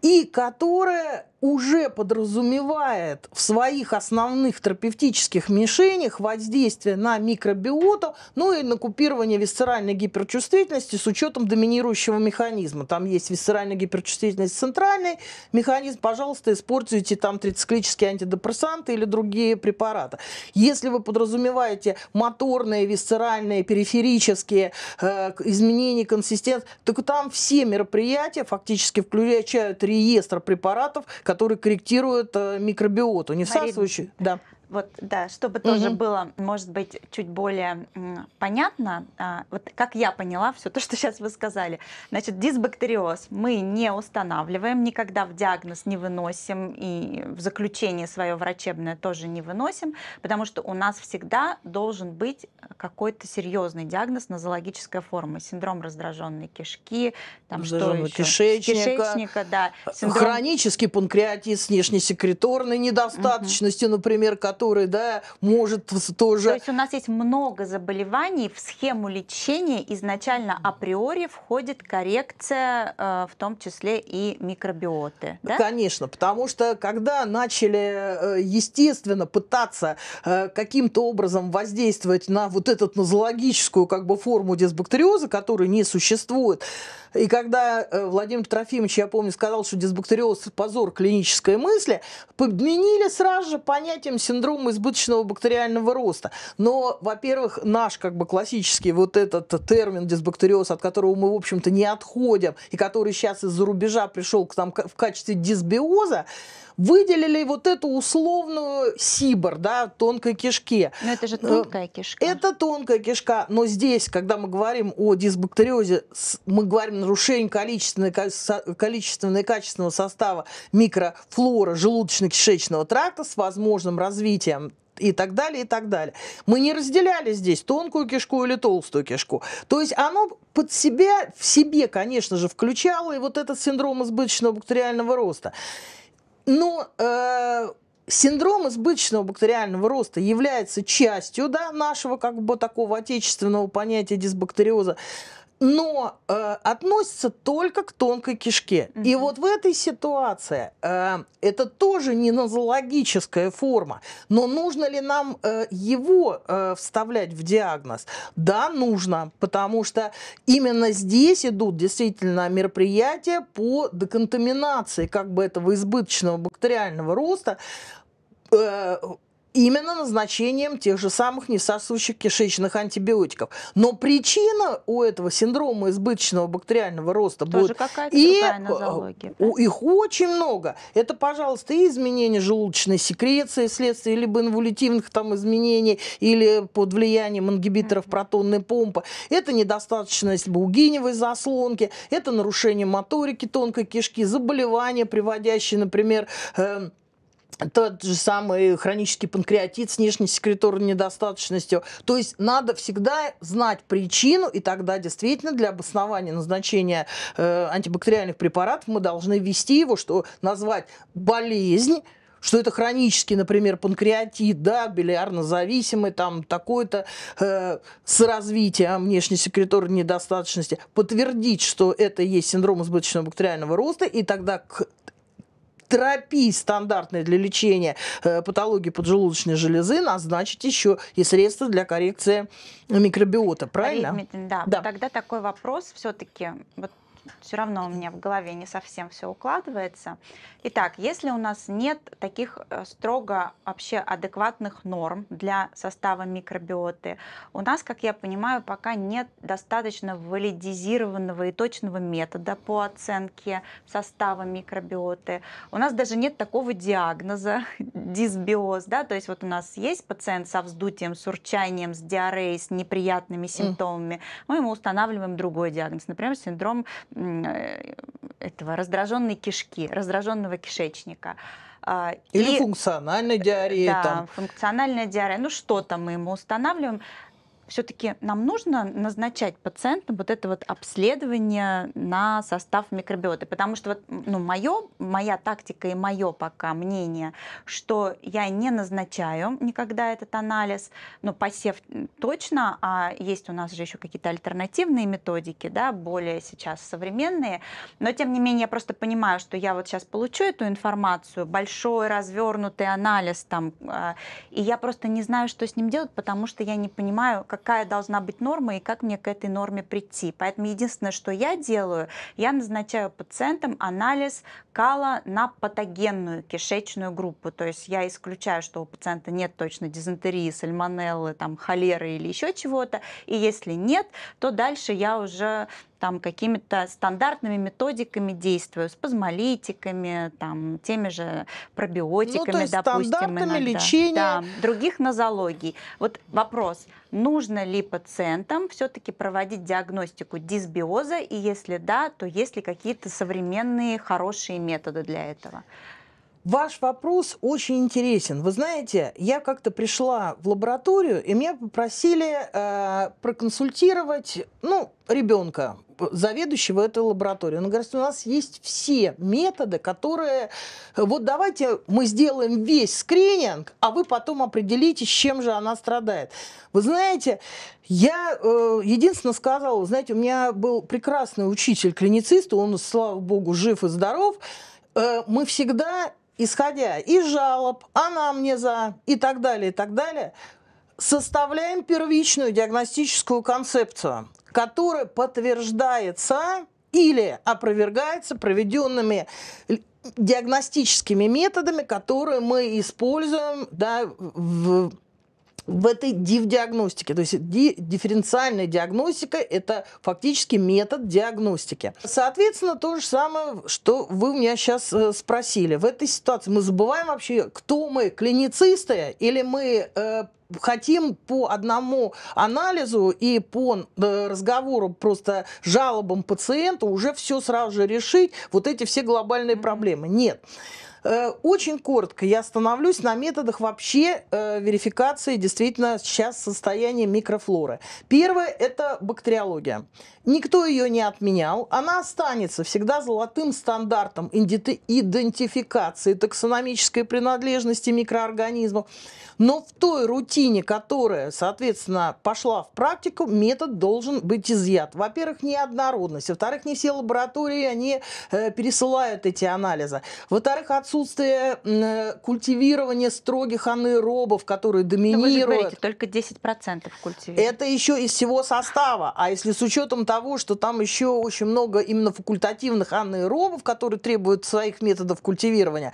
и которая уже подразумевает в своих основных терапевтических мишенях воздействие на микробиоту, ну и на купирование висцеральной гиперчувствительности с учетом доминирующего механизма. Там есть висцеральная гиперчувствительность центральный механизм, пожалуйста, используйте там трициклические антидепрессанты или другие препараты. Если вы подразумеваете моторные, висцеральные, периферические э, изменения консистенции, то там все мероприятия фактически включают реестр препаратов, который корректирует э, микробиоту, не всасывающую. Да. Вот, да, чтобы угу. тоже было, может быть, чуть более понятно, а, вот как я поняла все то, что сейчас вы сказали. Значит, дисбактериоз мы не устанавливаем, никогда в диагноз не выносим и в заключение свое врачебное тоже не выносим, потому что у нас всегда должен быть какой-то серьезный диагноз нозологическая форма, синдром раздраженной кишки, там ну, что еще? кишечника, кишечника да, синдром... хронический панкреатит с внешней внешнесекреторной недостаточностью, угу. например, который который, да, может тоже... То есть у нас есть много заболеваний, в схему лечения изначально априори входит коррекция, э, в том числе и микробиоты, да? Конечно, потому что когда начали, э, естественно, пытаться э, каким-то образом воздействовать на вот эту нозологическую как бы форму дисбактериоза, которой не существует, и когда э, Владимир Трофимович, я помню, сказал, что дисбактериоз – позор клинической мысли, подменили сразу же понятием синдрома избыточного бактериального роста. Но, во-первых, наш как бы классический вот этот термин дисбактериоз, от которого мы, в общем-то, не отходим, и который сейчас из-за рубежа пришел к нам в качестве дисбиоза, выделили вот эту условную сибор, да, тонкой кишке. Но это же э, тонкая кишка. Это тонкая кишка, но здесь, когда мы говорим о дисбактериозе, мы говорим нарушение количественного, количественного и качественного состава микрофлоры желудочно-кишечного тракта с возможным развитием и так далее, и так далее. Мы не разделяли здесь тонкую кишку или толстую кишку. То есть оно под себя, в себе, конечно же, включало и вот этот синдром избыточного бактериального роста. Но ну, э, синдром избыточного бактериального роста является частью да, нашего как бы такого отечественного понятия дисбактериоза но э, относится только к тонкой кишке. Угу. И вот в этой ситуации э, это тоже не нозологическая форма, но нужно ли нам э, его э, вставлять в диагноз? Да, нужно, потому что именно здесь идут действительно мероприятия по деконтаминации как бы этого избыточного бактериального роста, э, именно назначением тех же самых несосущих кишечных антибиотиков. Но причина у этого синдрома избыточного бактериального роста Тоже будет... и э, у их очень много. Это, пожалуйста, и изменение желудочной секреции вследствие либо инволютивных там изменений, или под влиянием ингибиторов протонной помпы. Это недостаточность булгиневой заслонки, это нарушение моторики тонкой кишки, заболевания, приводящие, например, э тот же самый хронический панкреатит с нижней секреторной недостаточностью. То есть надо всегда знать причину, и тогда действительно для обоснования назначения э, антибактериальных препаратов мы должны ввести его, что назвать болезнь, что это хронический, например, панкреатит, да, билиарно-зависимый, там, такое-то э, с развитием внешней секреторной недостаточности, подтвердить, что это есть синдром избыточного бактериального роста, и тогда к терапии стандартной для лечения э, патологии поджелудочной железы назначить еще и средства для коррекции микробиота, правильно? Ритмитин, да. да. Тогда такой вопрос все-таки, вот все равно у меня в голове не совсем все укладывается. Итак, если у нас нет таких э, строго вообще адекватных норм для состава микробиоты, у нас, как я понимаю, пока нет достаточно валидизированного и точного метода по оценке состава микробиоты. У нас даже нет такого диагноза дисбиоз, да, то есть вот у нас есть пациент со вздутием, с урчанием, с диареей, с неприятными симптомами, мы ему устанавливаем другой диагноз, например, синдром Э, этого раздраженной кишки, раздраженного кишечника. А, Или и, функциональной диареи. Э, да, там. функциональная диарея. Ну, что-то мы ему устанавливаем все-таки нам нужно назначать пациентам вот это вот обследование на состав микробиоты, потому что вот, ну, мое, моя тактика и мое пока мнение, что я не назначаю никогда этот анализ, но ну, посев точно, а есть у нас же еще какие-то альтернативные методики, да, более сейчас современные, но тем не менее я просто понимаю, что я вот сейчас получу эту информацию, большой развернутый анализ там, а, и я просто не знаю, что с ним делать, потому что я не понимаю, какая должна быть норма и как мне к этой норме прийти. Поэтому единственное, что я делаю, я назначаю пациентам анализ кала на патогенную кишечную группу. То есть я исключаю, что у пациента нет точно дизентерии, сальмонеллы, там, холеры или еще чего-то. И если нет, то дальше я уже там какими-то стандартными методиками действую, с пазмолитиками, там, теми же пробиотиками, ну, то есть допустим, стандартами иногда. лечения. Да, других нозологий. Вот вопрос, нужно ли пациентам все-таки проводить диагностику дисбиоза, и если да, то есть ли какие-то современные хорошие методы для этого? Ваш вопрос очень интересен. Вы знаете, я как-то пришла в лабораторию, и меня попросили э, проконсультировать, ну, ребенка, заведующего этой лабораторией. Он говорит, у нас есть все методы, которые... Вот давайте мы сделаем весь скрининг, а вы потом определите, с чем же она страдает. Вы знаете, я э, единственное сказала, знаете, у меня был прекрасный учитель-клиницист, он, слава богу, жив и здоров. Э, мы всегда исходя из жалоб, она мне за и так далее, и так далее, составляем первичную диагностическую концепцию, которая подтверждается или опровергается проведенными диагностическими методами, которые мы используем да, в в этой див-диагностике. То есть ди дифференциальная диагностика – это фактически метод диагностики. Соответственно, то же самое, что вы у меня сейчас э, спросили. В этой ситуации мы забываем вообще, кто мы – клиницисты или мы э, хотим по одному анализу и по э, разговору, просто жалобам пациента уже все сразу же решить, вот эти все глобальные проблемы. Нет. Э, очень коротко я остановлюсь на методах вообще э, верификации действительно сейчас состояния микрофлоры. Первое – это бактериология. Никто ее не отменял. Она останется всегда золотым стандартом идентификации таксономической принадлежности микроорганизмов. Но в той рутине, которая, соответственно, пошла в практику, метод должен быть изъят. Во-первых, неоднородность. Во-вторых, не все лаборатории они э, пересылают эти анализы. Во-вторых, отсутствие э, культивирования строгих анаэробов, которые доминируют. Вы же говорите, только 10% культивируют. Это еще из всего состава. А если с учетом того, того, что там еще очень много именно факультативных анаэробов, которые требуют своих методов культивирования.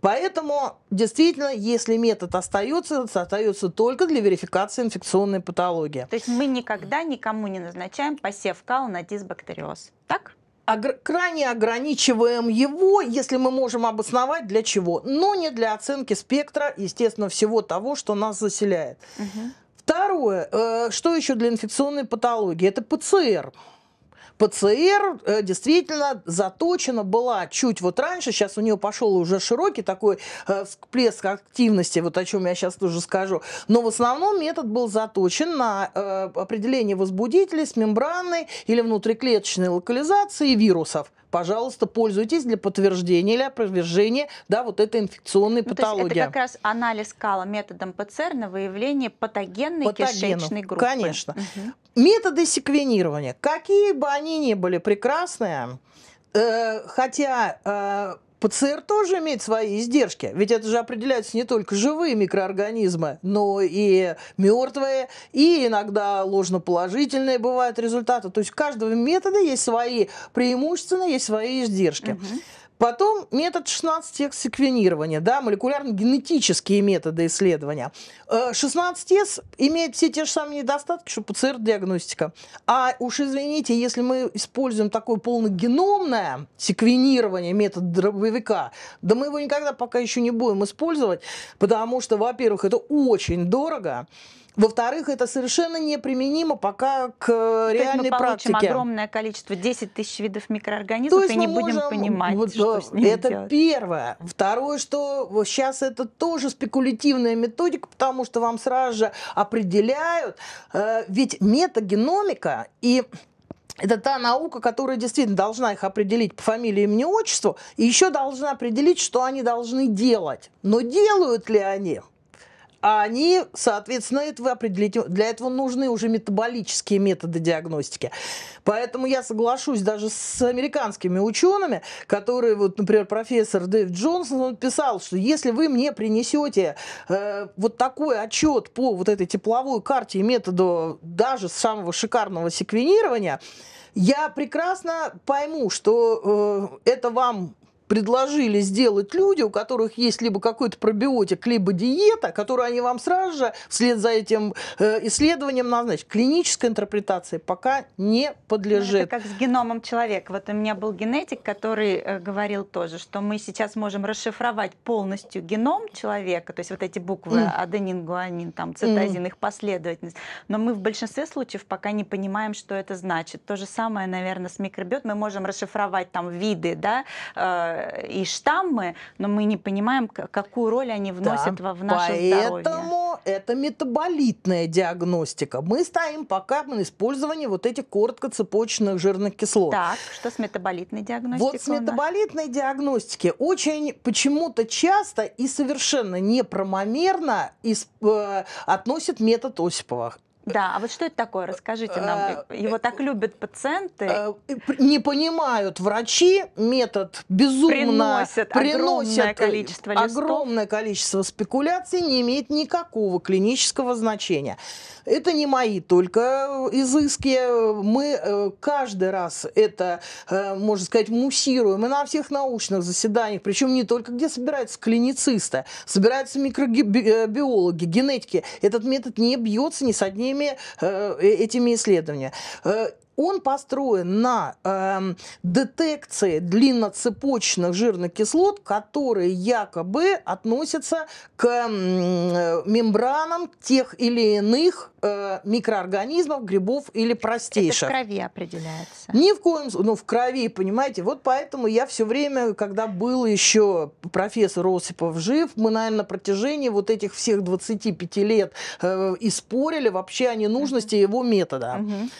Поэтому, действительно, если метод остается, то остается только для верификации инфекционной патологии. То есть мы никогда никому не назначаем посев кал на дисбактериоз, так? Огр крайне ограничиваем его, если мы можем обосновать для чего, но не для оценки спектра, естественно, всего того, что нас заселяет. Угу. Второе, э, что еще для инфекционной патологии? Это ПЦР. ПЦР э, действительно заточена была чуть вот раньше, сейчас у нее пошел уже широкий такой э, всплеск активности, вот о чем я сейчас тоже скажу, но в основном метод был заточен на э, определение возбудителей с мембранной или внутриклеточной локализации вирусов пожалуйста, пользуйтесь для подтверждения или опровержения да, вот этой инфекционной ну, патологии. это как раз анализ кала методом ПЦР на выявление патогенной Патогенов, кишечной группы. Конечно. Угу. Методы секвенирования, какие бы они ни были прекрасные, э, хотя э, ПЦР тоже имеет свои издержки, ведь это же определяется не только живые микроорганизмы, но и мертвые, и иногда ложноположительные бывают результаты. То есть у каждого метода есть свои преимущества, есть свои издержки. Угу. Потом метод 16 секвенирования да, молекулярно-генетические методы исследования. 16С э, имеет все те же самые недостатки, что ПЦР-диагностика. А уж извините, если мы используем такое полногеномное секвенирование метода дробовика, да мы его никогда пока еще не будем использовать, потому что, во-первых, это очень дорого, во-вторых, это совершенно неприменимо пока к э, То реальной мы практике. Мы огромное количество, 10 тысяч видов микроорганизмов, То есть и не будем можем, понимать, вот, что с ними Это делать. первое. Второе, что сейчас это тоже спекулятивная методика, потому что вам сразу же определяют, э, ведь метагеномика и это та наука, которая действительно должна их определить по фамилии, имени, отчеству, и еще должна определить, что они должны делать. Но делают ли они? А они, соответственно, этого определить, для этого нужны уже метаболические методы диагностики. Поэтому я соглашусь даже с американскими учеными, которые, вот, например, профессор Дэвид Джонсон, он писал, что если вы мне принесете э, вот такой отчет по вот этой тепловой карте и методу даже самого шикарного секвенирования, я прекрасно пойму, что э, это вам предложили сделать люди, у которых есть либо какой-то пробиотик, либо диета, которую они вам сразу же вслед за этим э, исследованием назначат. клиническая интерпретация пока не подлежит. Но ну, это как с геномом человека. Вот у меня был генетик, который э, говорил тоже, что мы сейчас можем расшифровать полностью геном человека, то есть вот эти буквы mm. аденин, гуанин, там, цитозин, mm. их последовательность. Но мы в большинстве случаев пока не понимаем, что это значит. То же самое, наверное, с микробиот. Мы можем расшифровать там виды, да, э, и штаммы, но мы не понимаем, какую роль они вносят да, во, в наше поэтому здоровье. Поэтому это метаболитная диагностика. Мы ставим пока на использование вот этих короткоцепочных жирных кислот. Так, что с метаболитной диагностикой? Вот с метаболитной диагностики очень почему-то часто и совершенно непромомерно исп, э, относят метод Осипова да, а вот что это такое? Расскажите нам. А, э, его э, так любят пациенты. Э, не понимают врачи метод безумно приносит приносят огромное количество листов. огромное количество спекуляций, не имеет никакого клинического значения. Это не мои только изыски. Мы каждый раз это, можно сказать, муссируем и на всех научных заседаниях, причем не только где собираются клиницисты, собираются микробиологи, генетики. Этот метод не бьется ни с одним этими, э, э, этими исследованиями. Э, он построен на э, детекции длинноцепочных жирных кислот, которые якобы относятся к э, мембранам тех или иных э, микроорганизмов, грибов или простейших. Это в крови определяется. Ни в коем случае. Ну, в крови, понимаете. Вот поэтому я все время, когда был еще профессор Осипов жив, мы, наверное, на протяжении вот этих всех 25 лет э, и спорили вообще о ненужности mm-hmm. его метода. Mm-hmm.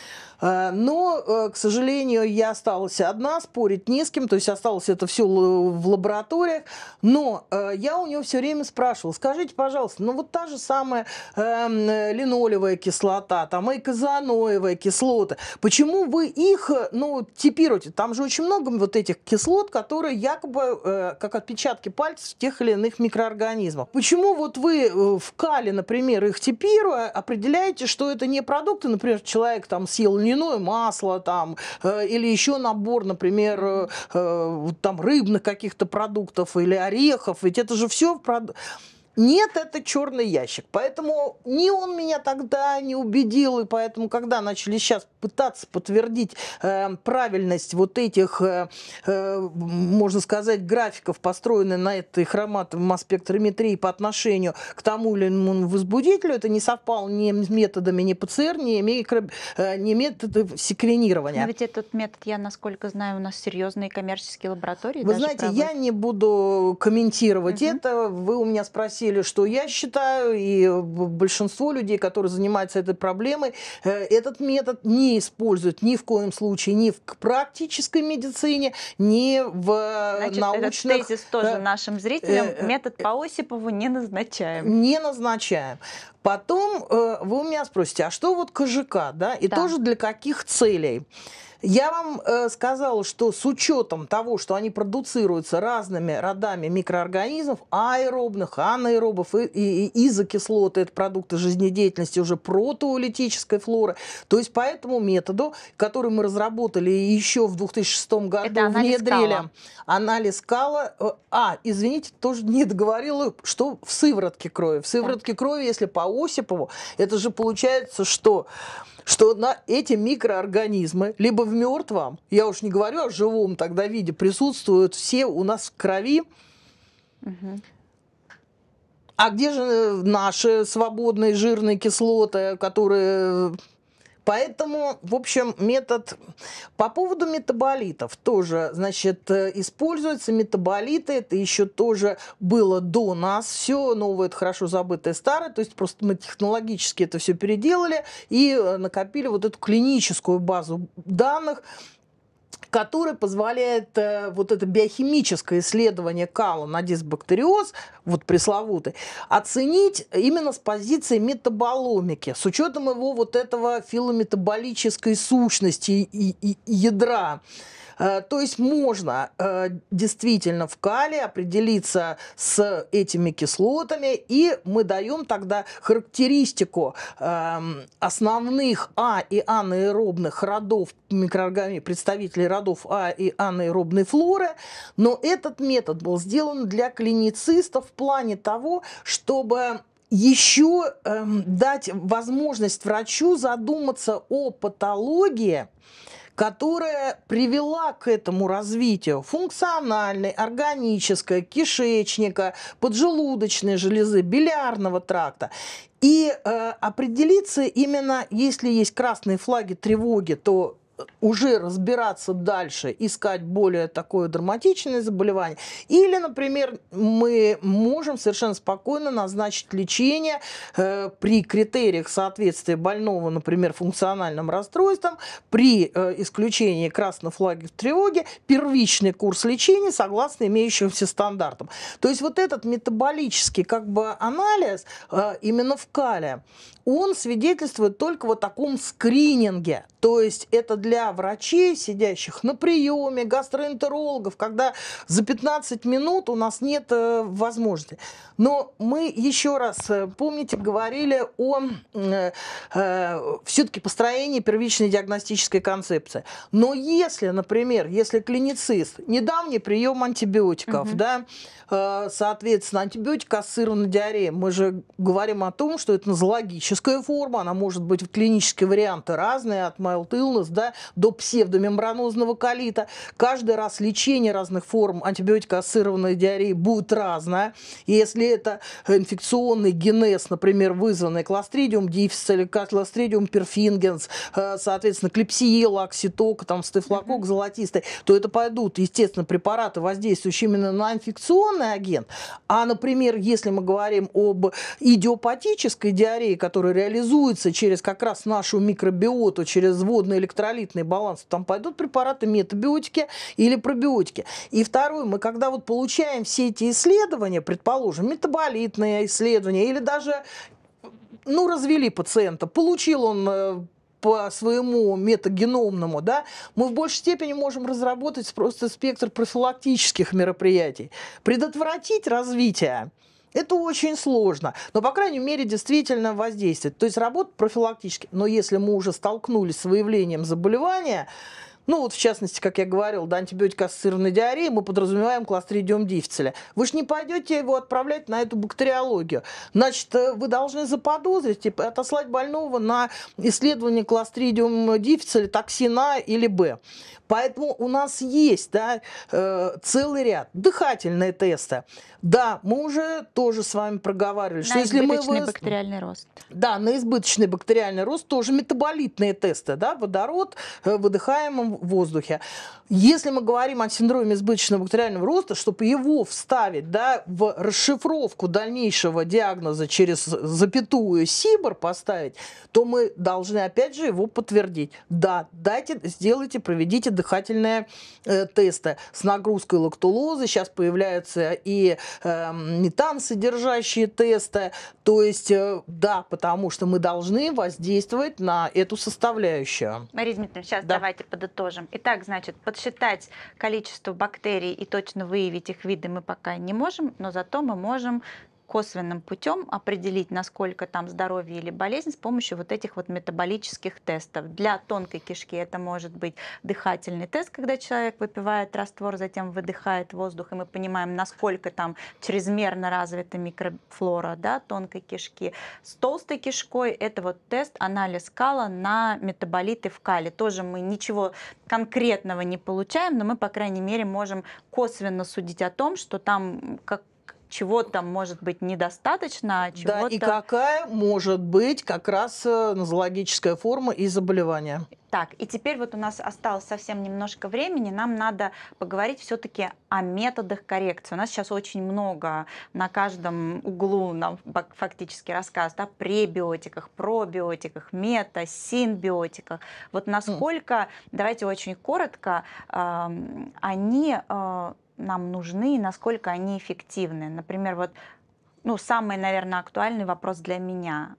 Э, но, э, к сожалению, я осталась одна, спорить не с кем, то есть осталось это все в лабораториях. Но э, я у него все время спрашивала, скажите, пожалуйста, ну вот та же самая эм, линолевая кислота, там и казаноевая кислота, почему вы их, ну, типируете? Там же очень много вот этих кислот, которые якобы как отпечатки пальцев тех или иных микроорганизмов. Почему вот вы в кале, например, их типируя, определяете, что это не продукты, например, человек там съел льняное масло там, э, или еще набор, например, э, э, там рыбных каких-то продуктов или орехов, ведь это же все... Прод... Нет, это черный ящик. Поэтому ни он меня тогда не убедил, и поэтому, когда начали сейчас пытаться подтвердить э, правильность вот этих, э, э, можно сказать, графиков, построенных на этой хроматовом аспектрометрии по отношению к тому или иному возбудителю, это не совпало ни с методами ни ПЦР, ни, микро, э, ни методов секвенирования. Но ведь этот метод, я насколько знаю, у нас серьезные коммерческие лаборатории. Вы знаете, проводят. я не буду комментировать угу. это. Вы у меня спросили, спросили, что я считаю, и э, большинство людей, которые занимаются этой проблемой, э, этот метод не используют ни в коем случае ни в практической медицине, ни в э, Значит, научных... этот тезис тоже нашим зрителям. Метод по Осипову не назначаем. Не назначаем. Потом вы у меня спросите, а что вот КЖК, да? И да. тоже для каких целей? Я вам э, сказала, что с учетом того, что они продуцируются разными родами микроорганизмов, аэробных, анаэробов и, и, и изокислоты, это продукты жизнедеятельности уже протоолитической флоры, то есть по этому методу, который мы разработали еще в 2006 году, это анализ кала. анализ кала. Э, а, извините, тоже не договорила, что в сыворотке крови. В сыворотке да. крови, если по Осипову, это же получается, что что на эти микроорганизмы либо в мертвом, я уж не говорю о живом тогда виде, присутствуют все у нас в крови. Угу. А где же э, наши свободные жирные кислоты, которые э, Поэтому, в общем, метод... По поводу метаболитов тоже, значит, э, используются метаболиты. Это еще тоже было до нас все. Новое, это хорошо забытое, старое. То есть просто мы технологически это все переделали и э, накопили вот эту клиническую базу данных, который позволяет э, вот это биохимическое исследование кала на дисбактериоз, вот пресловутый, оценить именно с позиции метаболомики, с учетом его вот этого филометаболической сущности и, и, и ядра. Э, то есть можно э, действительно в кале определиться с этими кислотами, и мы даем тогда характеристику эм, основных А и анаэробных родов микроорганизмов, представителей родов А и анаэробной флоры, но этот метод был сделан для клиницистов в плане того, чтобы еще эм, дать возможность врачу задуматься о патологии, которая привела к этому развитию функциональной, органической, кишечника, поджелудочной железы, билярного тракта. И э, определиться именно, если есть красные флаги тревоги, то уже разбираться дальше, искать более такое драматичное заболевание. Или, например, мы можем совершенно спокойно назначить лечение э, при критериях соответствия больного, например, функциональным расстройствам, при э, исключении красных в тревоге первичный курс лечения согласно имеющимся стандартам. То есть вот этот метаболический как бы анализ э, именно в кале, он свидетельствует только вот о таком скрининге. То есть это для для врачей, сидящих на приеме, гастроэнтерологов, когда за 15 минут у нас нет э, возможности. Но мы еще раз, э, помните, говорили о э, э, все-таки построении первичной диагностической концепции. Но если, например, если клиницист, недавний прием антибиотиков, угу. да, э, соответственно, антибиотик ассоциирован диареей, мы же говорим о том, что это нозологическая форма, она может быть в клинические варианты разные, от mild illness, да, до псевдомембранозного колита. Каждый раз лечение разных форм антибиотика антибиотикооссированной диареи будет разное. если это инфекционный генез, например, вызванный кластридиум диффис или кластридиум перфингенс, э, соответственно, клепсиела, окситок, там, стефлокок золотистый, то это пойдут, естественно, препараты, воздействующие именно на инфекционный агент. А, например, если мы говорим об идиопатической диарее, которая реализуется через как раз нашу микробиоту, через водный электролит, положительный баланс, там пойдут препараты метабиотики или пробиотики. И второе, мы когда вот получаем все эти исследования, предположим, метаболитные исследования или даже ну, развели пациента, получил он э, по своему метагеномному, да, мы в большей степени можем разработать просто спектр профилактических мероприятий, предотвратить развитие это очень сложно, но, по крайней мере, действительно воздействует. То есть работа профилактически. Но если мы уже столкнулись с выявлением заболевания, ну вот, в частности, как я говорил, до антибиотика ассоциированной диареи мы подразумеваем кластридиум дифтеля. Вы же не пойдете его отправлять на эту бактериологию. Значит, э, вы должны заподозрить и отослать больного на исследование кластридиум дифтеля, токсина а или Б. Поэтому у нас есть да, э, целый ряд дыхательные тесты. Да, мы уже тоже с вами проговаривали, на что если мы... На бактериальный рост. Да, на избыточный бактериальный рост тоже метаболитные тесты. Да, водород э, выдыхаемым воздухе. Если мы говорим о синдроме избыточного бактериального роста, чтобы его вставить да, в расшифровку дальнейшего диагноза через запятую СИБР поставить, то мы должны опять же его подтвердить. Да, дайте, сделайте, проведите дыхательные э, тесты с нагрузкой лактулозы. Сейчас появляются и э, метан содержащие тесты. То есть, э, да, потому что мы должны воздействовать на эту составляющую. Мария Дмитриевна, сейчас да. давайте подытожим. Итак, значит, под подсчитать количество бактерий и точно выявить их виды мы пока не можем, но зато мы можем косвенным путем определить, насколько там здоровье или болезнь с помощью вот этих вот метаболических тестов. Для тонкой кишки это может быть дыхательный тест, когда человек выпивает раствор, затем выдыхает воздух, и мы понимаем, насколько там чрезмерно развита микрофлора да, тонкой кишки. С толстой кишкой это вот тест, анализ кала на метаболиты в кале. Тоже мы ничего конкретного не получаем, но мы, по крайней мере, можем косвенно судить о том, что там как чего там может быть недостаточно, а чего-то... Да, и какая может быть как раз э, нозологическая форма и заболевание. Так, и теперь вот у нас осталось совсем немножко времени, нам надо поговорить все-таки о методах коррекции. У нас сейчас очень много на каждом углу нам фактически рассказ о пребиотиках, пробиотиках, мета, синбиотиках. Вот насколько, mm. давайте очень коротко, они э, нам нужны и насколько они эффективны. Например, вот ну, самый, наверное, актуальный вопрос для меня.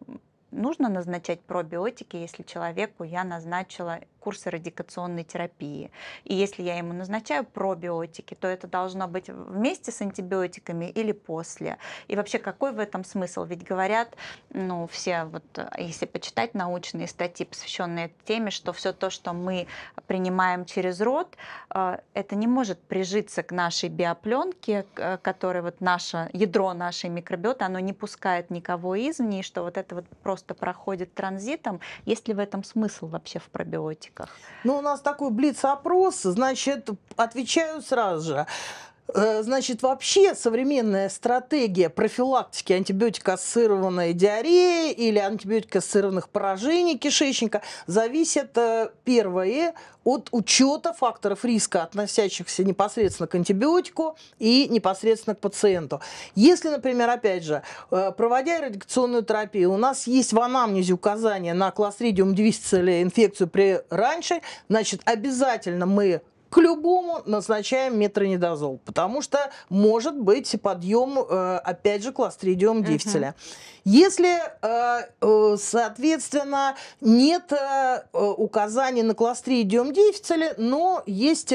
Нужно назначать пробиотики, если человеку я назначила курсы радикационной терапии. И если я ему назначаю пробиотики, то это должно быть вместе с антибиотиками или после. И вообще, какой в этом смысл? Ведь говорят, ну, все, вот, если почитать научные статьи, посвященные теме, что все то, что мы принимаем через рот, а, это не может прижиться к нашей биопленке, которая вот наше, ядро нашей микробиоты, оно не пускает никого извне, и что вот это вот просто проходит транзитом. Есть ли в этом смысл вообще в пробиотиках? датчиках. Ну, у нас такой блиц-опрос, значит, отвечаю сразу же. Э, значит, вообще современная стратегия профилактики антибиотикоассоциированной диареи или антибиотикоассоциированных поражений кишечника зависит, э, первое, от учета факторов риска, относящихся непосредственно к антибиотику и непосредственно к пациенту. Если, например, опять же, э, проводя радиационную терапию, у нас есть в анамнезе указание на класс кластридиум difficile инфекцию при раньше, значит, обязательно мы к любому назначаем метронидозол, потому что может быть подъем, э, опять же, кластридиум дифтеля. uh Если, э, э, соответственно, нет указаний на кластридиум дифтеля, но есть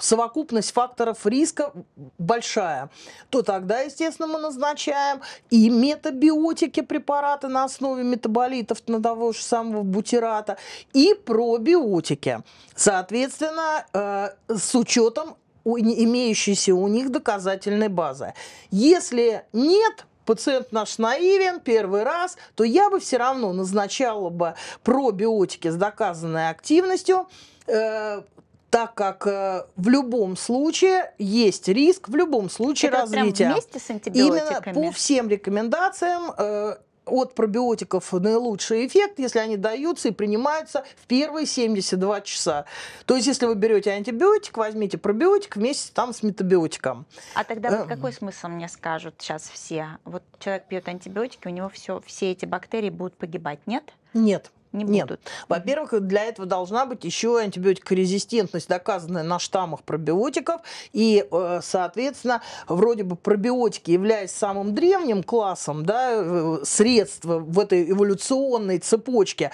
совокупность факторов риска большая, то тогда, естественно, мы назначаем и метабиотики препараты на основе метаболитов на того же самого бутирата, и пробиотики. Соответственно, Э, с учетом имеющейся у них доказательной базы. Если нет, пациент наш наивен первый раз, то я бы все равно назначала бы пробиотики с доказанной активностью, э, так как э, в любом случае есть риск, в любом случае Это развития. Прям вместе с антибиотиками? Именно по всем рекомендациям э, от пробиотиков наилучший эффект, если они даются и принимаются в первые 72 часа. То есть, если вы берете антибиотик, возьмите пробиотик вместе там с метабиотиком. А тогда вот эм. какой смысл мне скажут сейчас все? Вот человек пьет антибиотики, у него все, все эти бактерии будут погибать, нет? Нет не будут. Нет. Во-первых, для этого должна быть еще антибиотикорезистентность, доказанная на штаммах пробиотиков. И, э, соответственно, вроде бы пробиотики, являясь самым древним классом да, э, средства в этой эволюционной цепочке,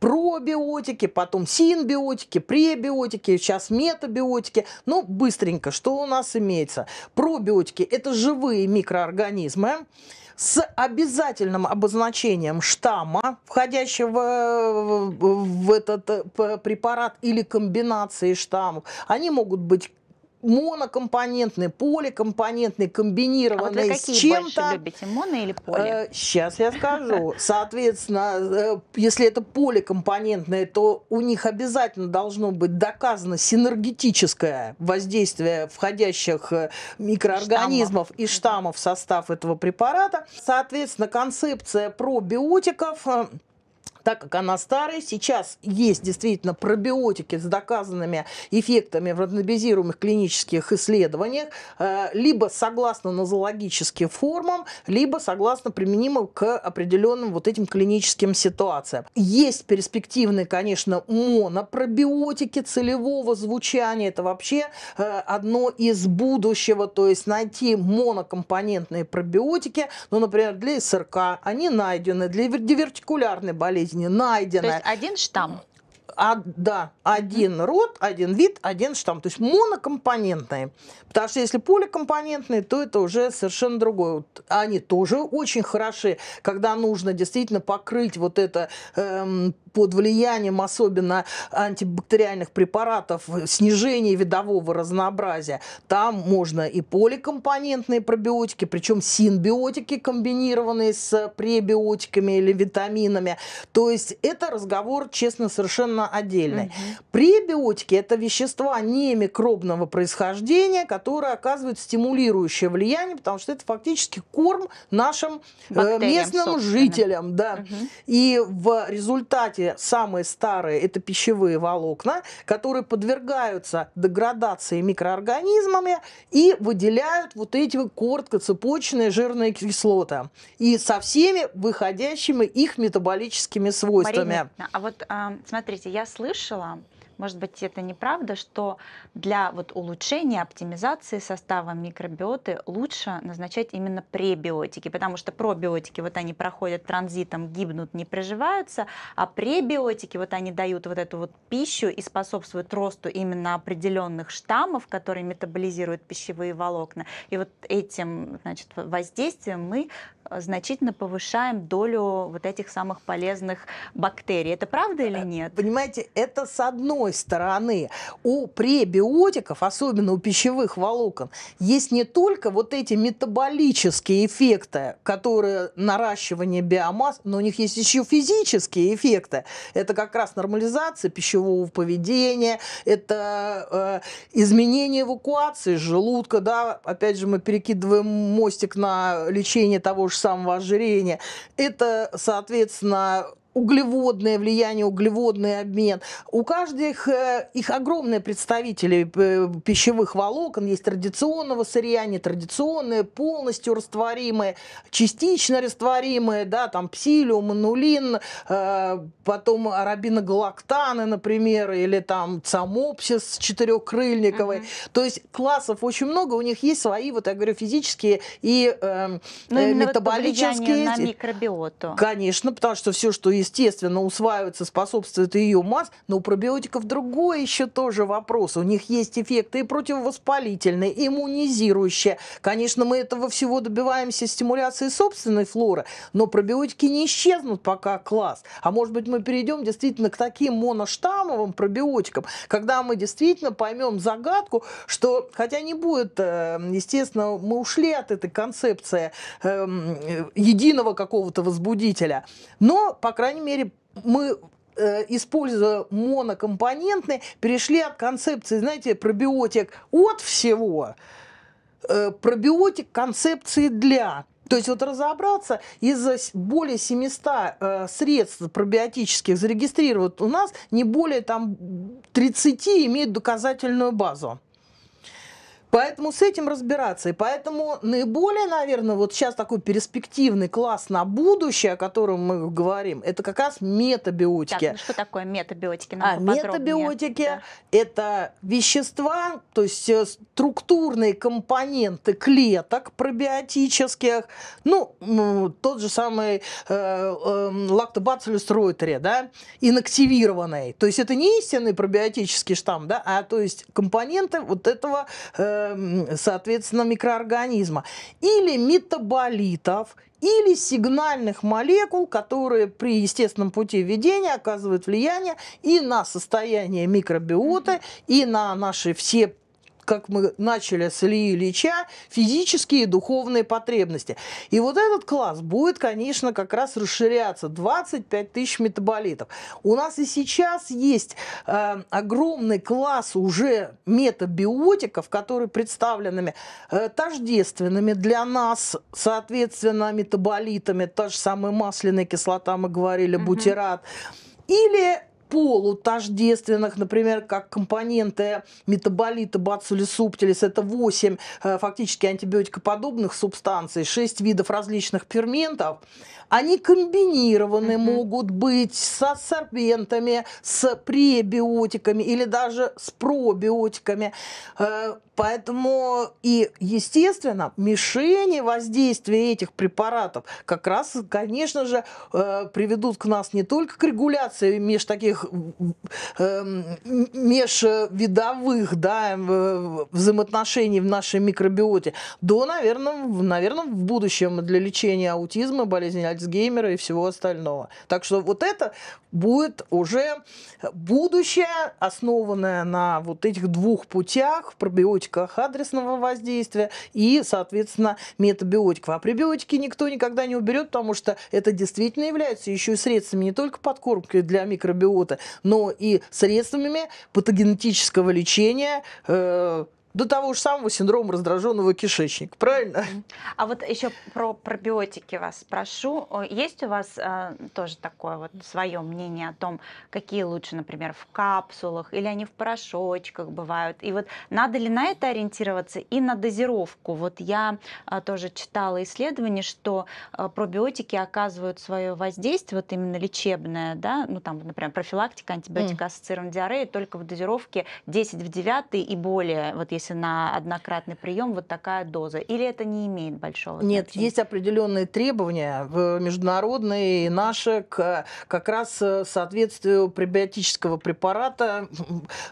пробиотики, потом синбиотики, пребиотики, сейчас метабиотики. Ну, быстренько, что у нас имеется? Пробиотики – это живые микроорганизмы, с обязательным обозначением штамма, входящего в этот э, препарат или комбинации штаммов. Они могут быть монокомпонентные, поликомпонентные, комбинированные а вот вы с чем-то. Больше любите, моно или поли? Сейчас э, я скажу. Соответственно, э, если это поликомпонентные, то у них обязательно должно быть доказано синергетическое воздействие входящих э, микроорганизмов штаммов. и штаммов в состав этого препарата. Соответственно, концепция пробиотиков так как она старая. Сейчас есть действительно пробиотики с доказанными эффектами в рандомизируемых клинических исследованиях, э, либо согласно нозологическим формам, либо согласно применимым к определенным вот этим клиническим ситуациям. Есть перспективные, конечно, монопробиотики целевого звучания. Это вообще э, одно из будущего, то есть найти монокомпонентные пробиотики, ну, например, для СРК, они найдены, для дивертикулярной болезни жизни найдено. То есть один штамм? а, да, один род, один вид, один штамм. То есть монокомпонентные. Потому что если поликомпонентные, то это уже совершенно другое. Вот они тоже очень хороши, когда нужно действительно покрыть вот это эм, под влиянием особенно антибактериальных препаратов, снижение видового разнообразия. Там можно и поликомпонентные пробиотики, причем синбиотики, комбинированные с пребиотиками или витаминами. То есть это разговор, честно, совершенно отдельный. Угу. Пребиотики – это вещества не микробного происхождения, которые оказывают стимулирующее влияние, потому что это фактически корм нашим э, Бактериям, местным собственно. жителям. Да. Угу. И в результате самые старые это пищевые волокна, которые подвергаются деградации микроорганизмами и выделяют вот эти короткоцепочные жирные кислоты. И со всеми выходящими их метаболическими свойствами. Марина, а вот э, смотрите, я слышала, может быть, это неправда, что для вот улучшения оптимизации состава микробиоты лучше назначать именно пребиотики, потому что пробиотики, вот они проходят транзитом, гибнут, не приживаются, а пребиотики, вот они дают вот эту вот пищу и способствуют росту именно определенных штаммов, которые метаболизируют пищевые волокна. И вот этим, значит, воздействием мы Э, значительно повышаем долю вот этих самых полезных бактерий. Это правда или э, нет? Понимаете, это с одной стороны. У пребиотиков, особенно у пищевых волокон, есть не только вот эти метаболические эффекты, которые наращивание биомасс, но у них есть еще физические эффекты. Это как раз нормализация пищевого поведения, это э, изменение эвакуации желудка, да, опять же мы перекидываем мостик на лечение того же самого ожирения. Это, соответственно, углеводное влияние, углеводный обмен. У каждых э, их огромные представители э, пищевых волокон. Есть традиционного сырья, нетрадиционные, полностью растворимые, частично растворимые, да, там псилиум, манулин, э, потом арабиногалактаны, например, или там цамопсис четырехкрыльниковый. Mm-hmm. То есть классов очень много, у них есть свои, вот я говорю, физические и эм, ну, э, метаболические. Вот на микробиоту. Конечно, потому что все, что есть естественно, усваивается, способствует ее масс, но у пробиотиков другой еще тоже вопрос. У них есть эффекты и противовоспалительные, и иммунизирующие. Конечно, мы этого всего добиваемся стимуляции собственной флоры, но пробиотики не исчезнут пока класс. А может быть, мы перейдем действительно к таким моноштамовым пробиотикам, когда мы действительно поймем загадку, что, хотя не будет, э, естественно, мы ушли от этой концепции эм, э, единого какого-то возбудителя, но, по крайней крайней мере, мы э, используя монокомпонентные, перешли от концепции, знаете, пробиотик от всего, э, пробиотик концепции для. То есть вот разобраться из более 700 э, средств пробиотических зарегистрировать у нас не более там 30 имеют доказательную базу. Поэтому с этим разбираться. И поэтому наиболее, наверное, вот сейчас такой перспективный класс на будущее, о котором мы говорим, это как раз метабиотики. Так, ну что такое метабиотики? Нам а, метабиотики да. это вещества, то есть э, структурные компоненты клеток пробиотических, ну, тот же самый э, э, эм, лактобацилюс ройтери, да, инактивированный. То есть это не истинный пробиотический штамм, да, а то есть компоненты вот этого э, Эм, соответственно, микроорганизма. Или метаболитов, или сигнальных молекул, которые при естественном пути введения оказывают влияние и на состояние микробиоты, и на наши все как мы начали с Ильи Ильича, физические и духовные потребности. И вот этот класс будет, конечно, как раз расширяться. 25 тысяч метаболитов. У нас и сейчас есть э, огромный класс уже метабиотиков, которые представленными э, тождественными для нас, соответственно, метаболитами. Та же самая масляная кислота, мы говорили, угу. бутират. Или полу тождественных, например, как компоненты метаболита бацилис это 8 э, фактически антибиотикоподобных субстанций, 6 видов различных ферментов, они комбинированы mm-hmm. могут быть со сорбентами, с пребиотиками или даже с пробиотиками. Э, Поэтому и, естественно, мишени воздействия этих препаратов как раз, конечно же, э, приведут к нас не только к регуляции меж таких эм, межвидовых да, эм, взаимоотношений в нашей микробиоте, до, наверное, наверное, в будущем для лечения аутизма, болезни Альцгеймера и всего остального. Так что вот это будет уже будущее, основанное на вот этих двух путях, пробиотиках пробиотиках адресного воздействия и, соответственно, метабиотиков. А пребиотики никто никогда не уберет, потому что это действительно является еще и средствами не только подкормки для микробиота, но и средствами патогенетического лечения э, до того же самого синдрома раздраженного кишечника, правильно? А вот еще про пробиотики вас спрошу. Есть у вас э, тоже такое вот свое мнение о том, какие лучше, например, в капсулах или они в порошочках бывают? И вот надо ли на это ориентироваться и на дозировку? Вот я э, тоже читала исследования, что э, пробиотики оказывают свое воздействие, вот именно лечебное, да, ну там, например, профилактика антибиотика ассоциированной диареи только в дозировке 10 в 9 и более, вот если записи на однократный прием вот такая доза? Или это не имеет большого значения? Нет, есть определенные требования в международные и наши к как раз э, соответствию пребиотического препарата,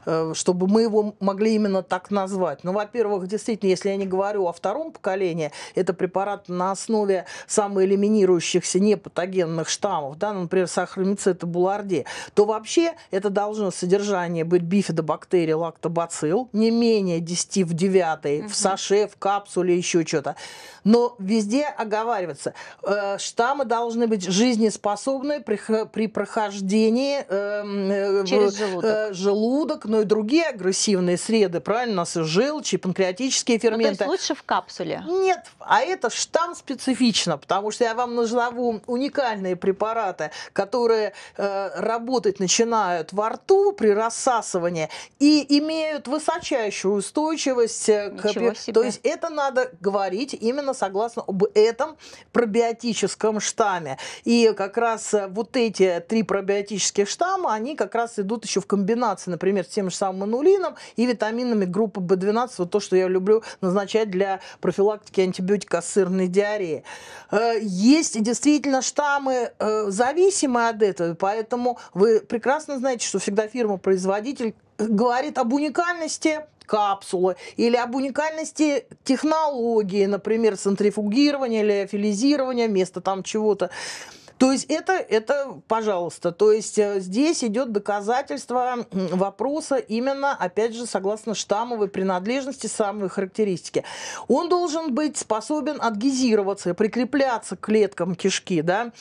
э, чтобы мы его могли именно так назвать. Ну, во-первых, действительно, если я не говорю о втором поколении, это препарат на основе самоэлиминирующихся непатогенных штаммов, да, например, сахаромицет и буларди, то вообще это должно содержание быть бифидобактерий лактобацил не менее ввести в девятый, угу. в саше, в капсуле, еще что-то. Но везде оговаривается, э, штаммы должны быть жизнеспособны при, при прохождении эм, э, Через желудок. Э, желудок, но и другие агрессивные среды, правильно, у нас и желчи, и панкреатические ферменты. Ну, то есть лучше в капсуле? Нет, а это штамм специфично, потому что я вам назову уникальные препараты, которые э, работать начинают во рту при рассасывании и имеют высочайшую устойчивость устойчивость э, Ничего к... Себе. То есть это надо говорить именно согласно об этом пробиотическом штамме. И как раз э, вот эти три пробиотических штамма, они как раз идут еще в комбинации, например, с тем же самым манулином и витаминами группы B12, вот то, что я люблю назначать для профилактики антибиотика сырной диареи. Э, есть действительно штаммы, зависимые от этого, поэтому вы прекрасно знаете, что всегда фирма-производитель говорит об уникальности капсулы, или об уникальности технологии, например, центрифугирования или афилизирования вместо там чего-то. То есть это, это, пожалуйста, то есть э, здесь идет доказательство вопроса именно, опять же, согласно штаммовой принадлежности, самой характеристики. Он должен быть способен адгезироваться, прикрепляться к клеткам кишки, да,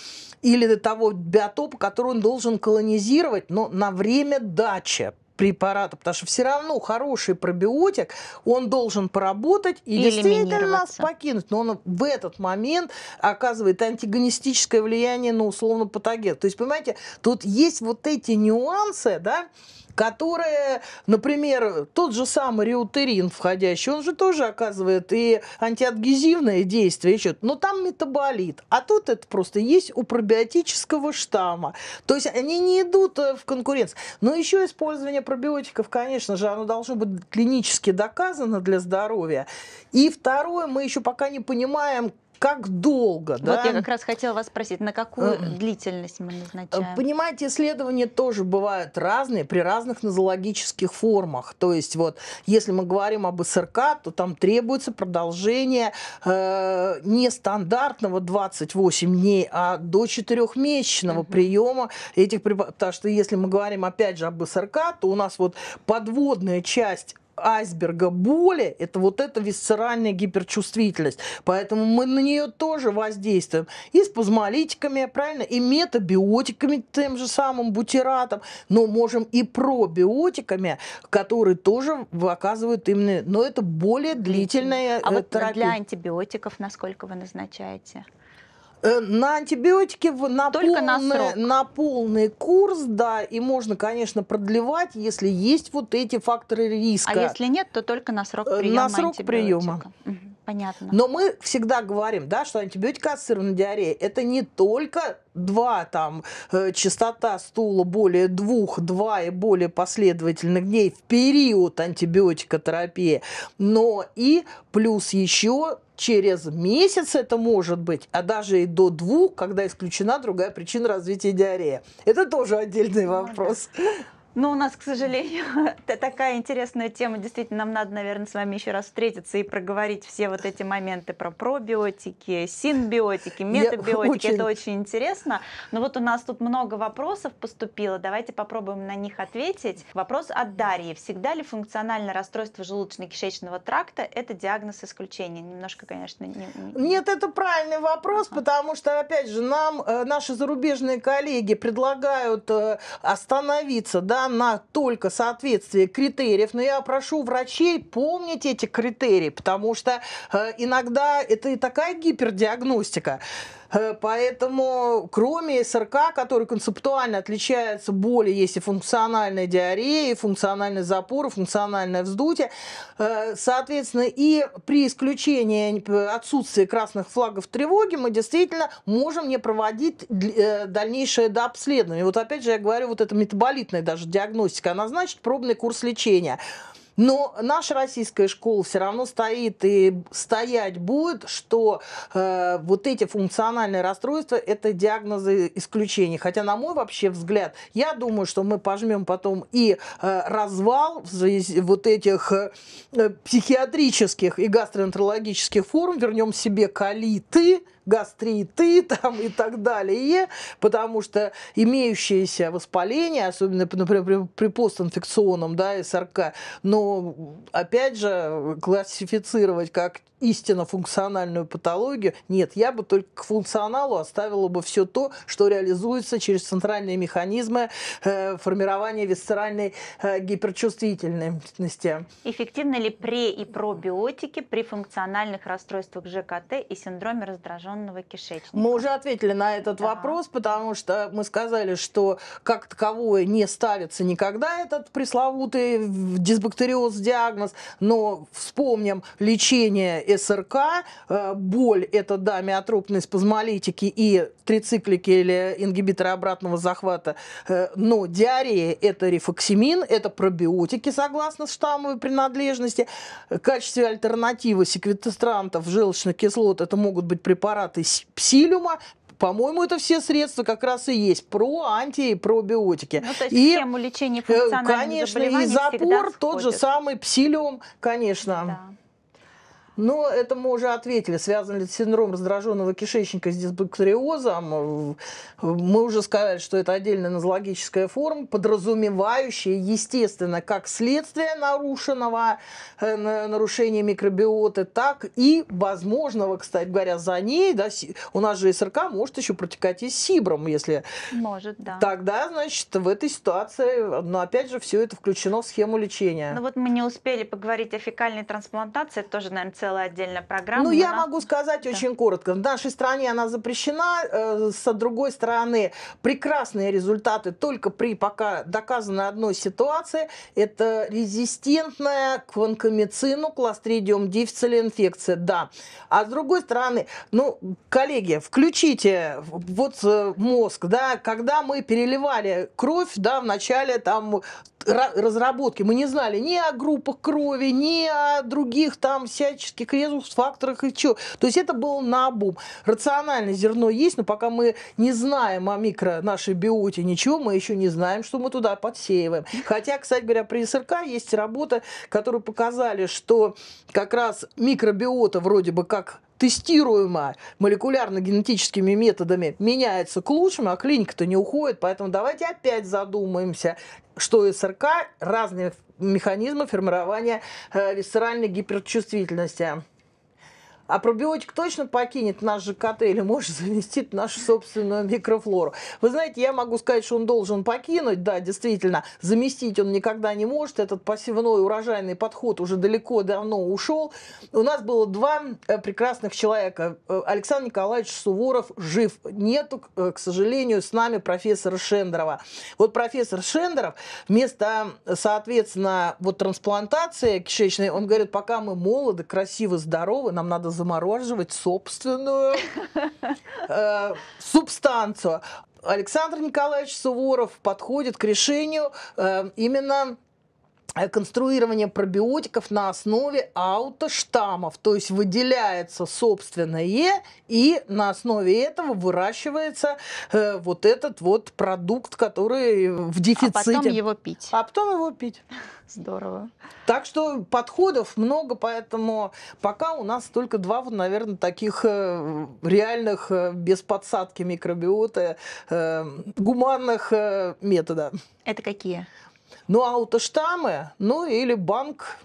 или до того биотопа, который он должен колонизировать, но на время дачи препарата, потому что все равно хороший пробиотик, он должен поработать и, и действительно нас покинуть. Но он в этот момент оказывает антигонистическое влияние на условно патоген. То есть, понимаете, тут есть вот эти нюансы, да, которая, например, тот же самый риутерин входящий, он же тоже оказывает и антиадгезивное действие, еще, но там метаболит. А тут это просто есть у пробиотического штамма. То есть они не идут э, в конкуренцию. Но еще использование пробиотиков, конечно же, оно должно быть клинически доказано для здоровья. И второе, мы еще пока не понимаем, как долго, вот да? Вот я как раз хотела вас спросить, на какую э, длительность мы э, назначаем? Понимаете, исследования тоже бывают разные при разных нозологических формах. То есть вот, если мы говорим об СРК, то там требуется продолжение э, не стандартного 28 дней, а до 4-месячного приема этих препаратов. Потому что если мы говорим опять же об СРК, то у нас вот подводная часть айсберга боли – это вот эта висцеральная гиперчувствительность. Поэтому мы на нее тоже воздействуем. И с спазмолитиками, правильно, и метабиотиками, тем же самым бутиратом, но можем и пробиотиками, которые тоже оказывают именно, но это более длительная а э, терапия. А вот для антибиотиков насколько вы назначаете? Э, на антибиотики на, Только полный, на, на полный курс, да, и можно, конечно, продлевать, если есть вот эти факторы риска. А если нет, то только на срок приема э, На срок приема. Понятно. Но мы всегда говорим, да, что антибиотикоассоциированная диарея – это не только два, там, э, частота стула более двух, два и более последовательных дней в период антибиотикотерапии, но и плюс еще через месяц это может быть, а даже и до двух, когда исключена другая причина развития диареи. Это тоже отдельный ну, вопрос. Ну, у нас, к сожалению, это такая интересная тема. Действительно, нам надо, наверное, с вами еще раз встретиться и проговорить все вот эти моменты про пробиотики, синбиотики, метабиотики. Очень... Это очень интересно. Но вот у нас тут много вопросов поступило. Давайте попробуем на них ответить. Вопрос от Дарьи. Всегда ли функциональное расстройство желудочно-кишечного тракта – это диагноз исключения? Немножко, конечно, не... Нет, это правильный вопрос, ага. потому что, опять же, нам э, наши зарубежные коллеги предлагают э, остановиться, да, на только соответствие критериев, но я прошу врачей помнить эти критерии, потому что э, иногда это и такая гипердиагностика. Э, поэтому, кроме СРК, который концептуально отличается более, и функциональная диарея, функциональный запор, функциональное вздутие, э, соответственно, и при исключении э, отсутствия красных флагов тревоги мы действительно можем не проводить дальнейшее дообследование. Вот опять же я говорю, вот эта метаболитная даже диагностика, она значит пробный курс лечения. Но наша российская школа все равно стоит и стоять будет, что э, вот эти функциональные расстройства – это диагнозы исключения. Хотя, на мой вообще взгляд, я думаю, что мы пожмем потом и э, развал в связи вот этих э, психиатрических и гастроэнтерологических форм, вернем себе калиты, гастриты там и так далее, потому что имеющееся воспаление, особенно, например, при, при постинфекционном, да, СРК, но, опять же, классифицировать как истинно функциональную патологию. Нет, я бы только к функционалу оставила бы все то, что реализуется через центральные механизмы э, формирования висцеральной э, гиперчувствительности. Эффективны ли пре- и пробиотики при функциональных расстройствах ЖКТ и синдроме раздраженного кишечника? Мы уже ответили на этот да. вопрос, потому что мы сказали, что как таковое не ставится никогда этот пресловутый дисбактериоз диагноз, но вспомним лечение СРК. Э, боль – это, да, миотропные спазмолитики и трициклики или ингибиторы обратного захвата. Э, но диарея – это рифоксимин, это пробиотики, согласно штаммовой принадлежности. В э, качестве альтернативы секвестрантов желчных кислот это могут быть препараты псилюма. по-моему, это все средства как раз и есть про анти и пробиотики. Ну, то есть и, схему лечения функциональных Конечно, и запор тот же самый псилиум, конечно. Да. Но это мы уже ответили. Связан ли синдром раздраженного кишечника с дисбактериозом? Мы уже сказали, что это отдельная нозологическая форма, подразумевающая, естественно, как следствие нарушенного э, нарушения микробиоты, так и возможного, кстати говоря, за ней. Да, у нас же СРК может еще протекать и с СИБРом, если... Может, да. Тогда, значит, в этой ситуации, но опять же, все это включено в схему лечения. Ну вот мы не успели поговорить о фекальной трансплантации, тоже, наверное, целая отдельная программа. Ну, я она... могу сказать да. очень коротко. В нашей стране она запрещена. Э, со другой стороны, прекрасные результаты только при пока доказанной одной ситуации. Это резистентная к ванкомицину кластридиум дифцели инфекция. Да. А с другой стороны, ну, коллеги, включите вот э, мозг, да, когда мы переливали кровь, да, в начале там разработки, мы не знали ни о группах крови, ни о других там всяческих экономических ресурс-факторах и чего. То есть это было на обум. Рациональное зерно есть, но пока мы не знаем о микро нашей биоте ничего, мы еще не знаем, что мы туда подсеиваем. Хотя, кстати говоря, при СРК есть работа, которую показали, что как раз микробиота вроде бы как тестируемая молекулярно-генетическими методами меняется к лучшему, а клиника-то не уходит. Поэтому давайте опять задумаемся, что СРК разными механизма формирования э, висцеральной гиперчувствительности. А пробиотик точно покинет наш ЖКТ или может заместить нашу собственную микрофлору? Вы знаете, я могу сказать, что он должен покинуть, да, действительно, заместить он никогда не может. Этот посевной урожайный подход уже далеко давно ушел. У нас было два э, прекрасных человека. Э, Александр Николаевич Суворов жив. Нету, э, к сожалению, с нами профессора Шендерова. Вот профессор Шендеров вместо, соответственно, вот трансплантации кишечной, он говорит, пока мы молоды, красивы, здоровы, нам надо замораживать собственную э, субстанцию. Александр Николаевич Суворов подходит к решению э, именно Э, конструирование пробиотиков на основе аутоштаммов, то есть выделяется собственное, и на основе этого выращивается э, вот этот вот продукт, который в дефиците. А потом его пить. А потом его пить. Здорово. Так что подходов много, поэтому пока у нас только два, наверное, таких э, реальных, э, без подсадки микробиоты, э, гуманных э, метода. Это какие? Ну, а аутоштамы, ну или банк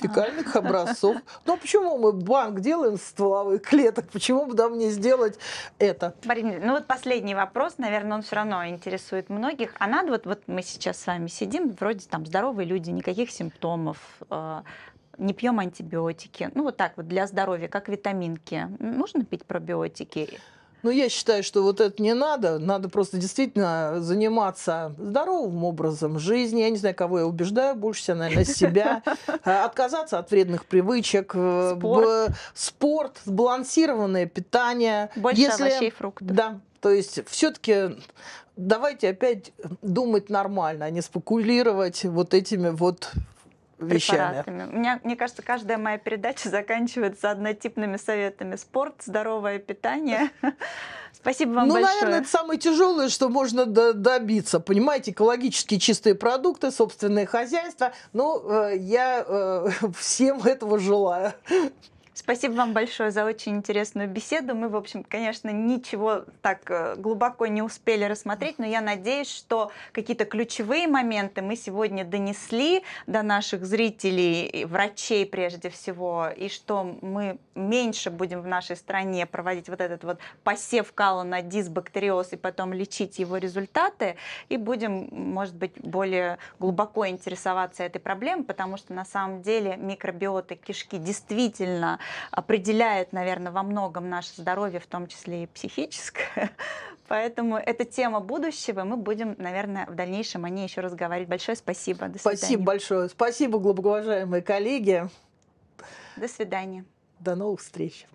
фекальных а. образцов. Ну почему мы банк делаем стволовых клеток? Почему бы нам не сделать это? Борис, ну вот последний вопрос, наверное, он все равно интересует многих. А надо вот, вот мы сейчас с вами сидим, вроде там здоровые люди, никаких симптомов, э, не пьем антибиотики. Ну вот так вот для здоровья, как витаминки. Нужно пить пробиотики? Но ну, я считаю, что вот это не надо. Надо просто действительно заниматься здоровым образом жизни. Я не знаю, кого я убеждаю, больше всего, наверное, себя. Э, отказаться от вредных привычек. Э, спорт. сбалансированное питание. Больше овощей и фруктов. Да, то есть все-таки давайте опять думать нормально, а не спекулировать вот этими вот вещами. препаратами. У мне кажется, каждая моя передача заканчивается однотипными советами. Спорт, здоровое питание. Спасибо вам ну, большое. Ну, наверное, это самое тяжелое, что можно до добиться. Понимаете, экологически чистые продукты, собственное хозяйство. Ну, э, я э, всем этого желаю. Спасибо вам большое за очень интересную беседу. Мы, в общем, конечно, ничего так э, глубоко не успели рассмотреть, но я надеюсь, что какие-то ключевые моменты мы сегодня донесли до наших зрителей, врачей прежде всего, и что мы меньше будем в нашей стране проводить вот этот вот посев кала на дисбактериоз и потом лечить его результаты, и будем, может быть, более глубоко интересоваться этой проблемой, потому что на самом деле микробиота кишки действительно определяет, наверное, во многом наше здоровье, в том числе и психическое. Поэтому это тема будущего. Мы будем, наверное, в дальнейшем о ней еще раз говорить. Большое спасибо. До свидания. Спасибо большое. Спасибо, глубоко уважаемые коллеги. До свидания. До новых встреч.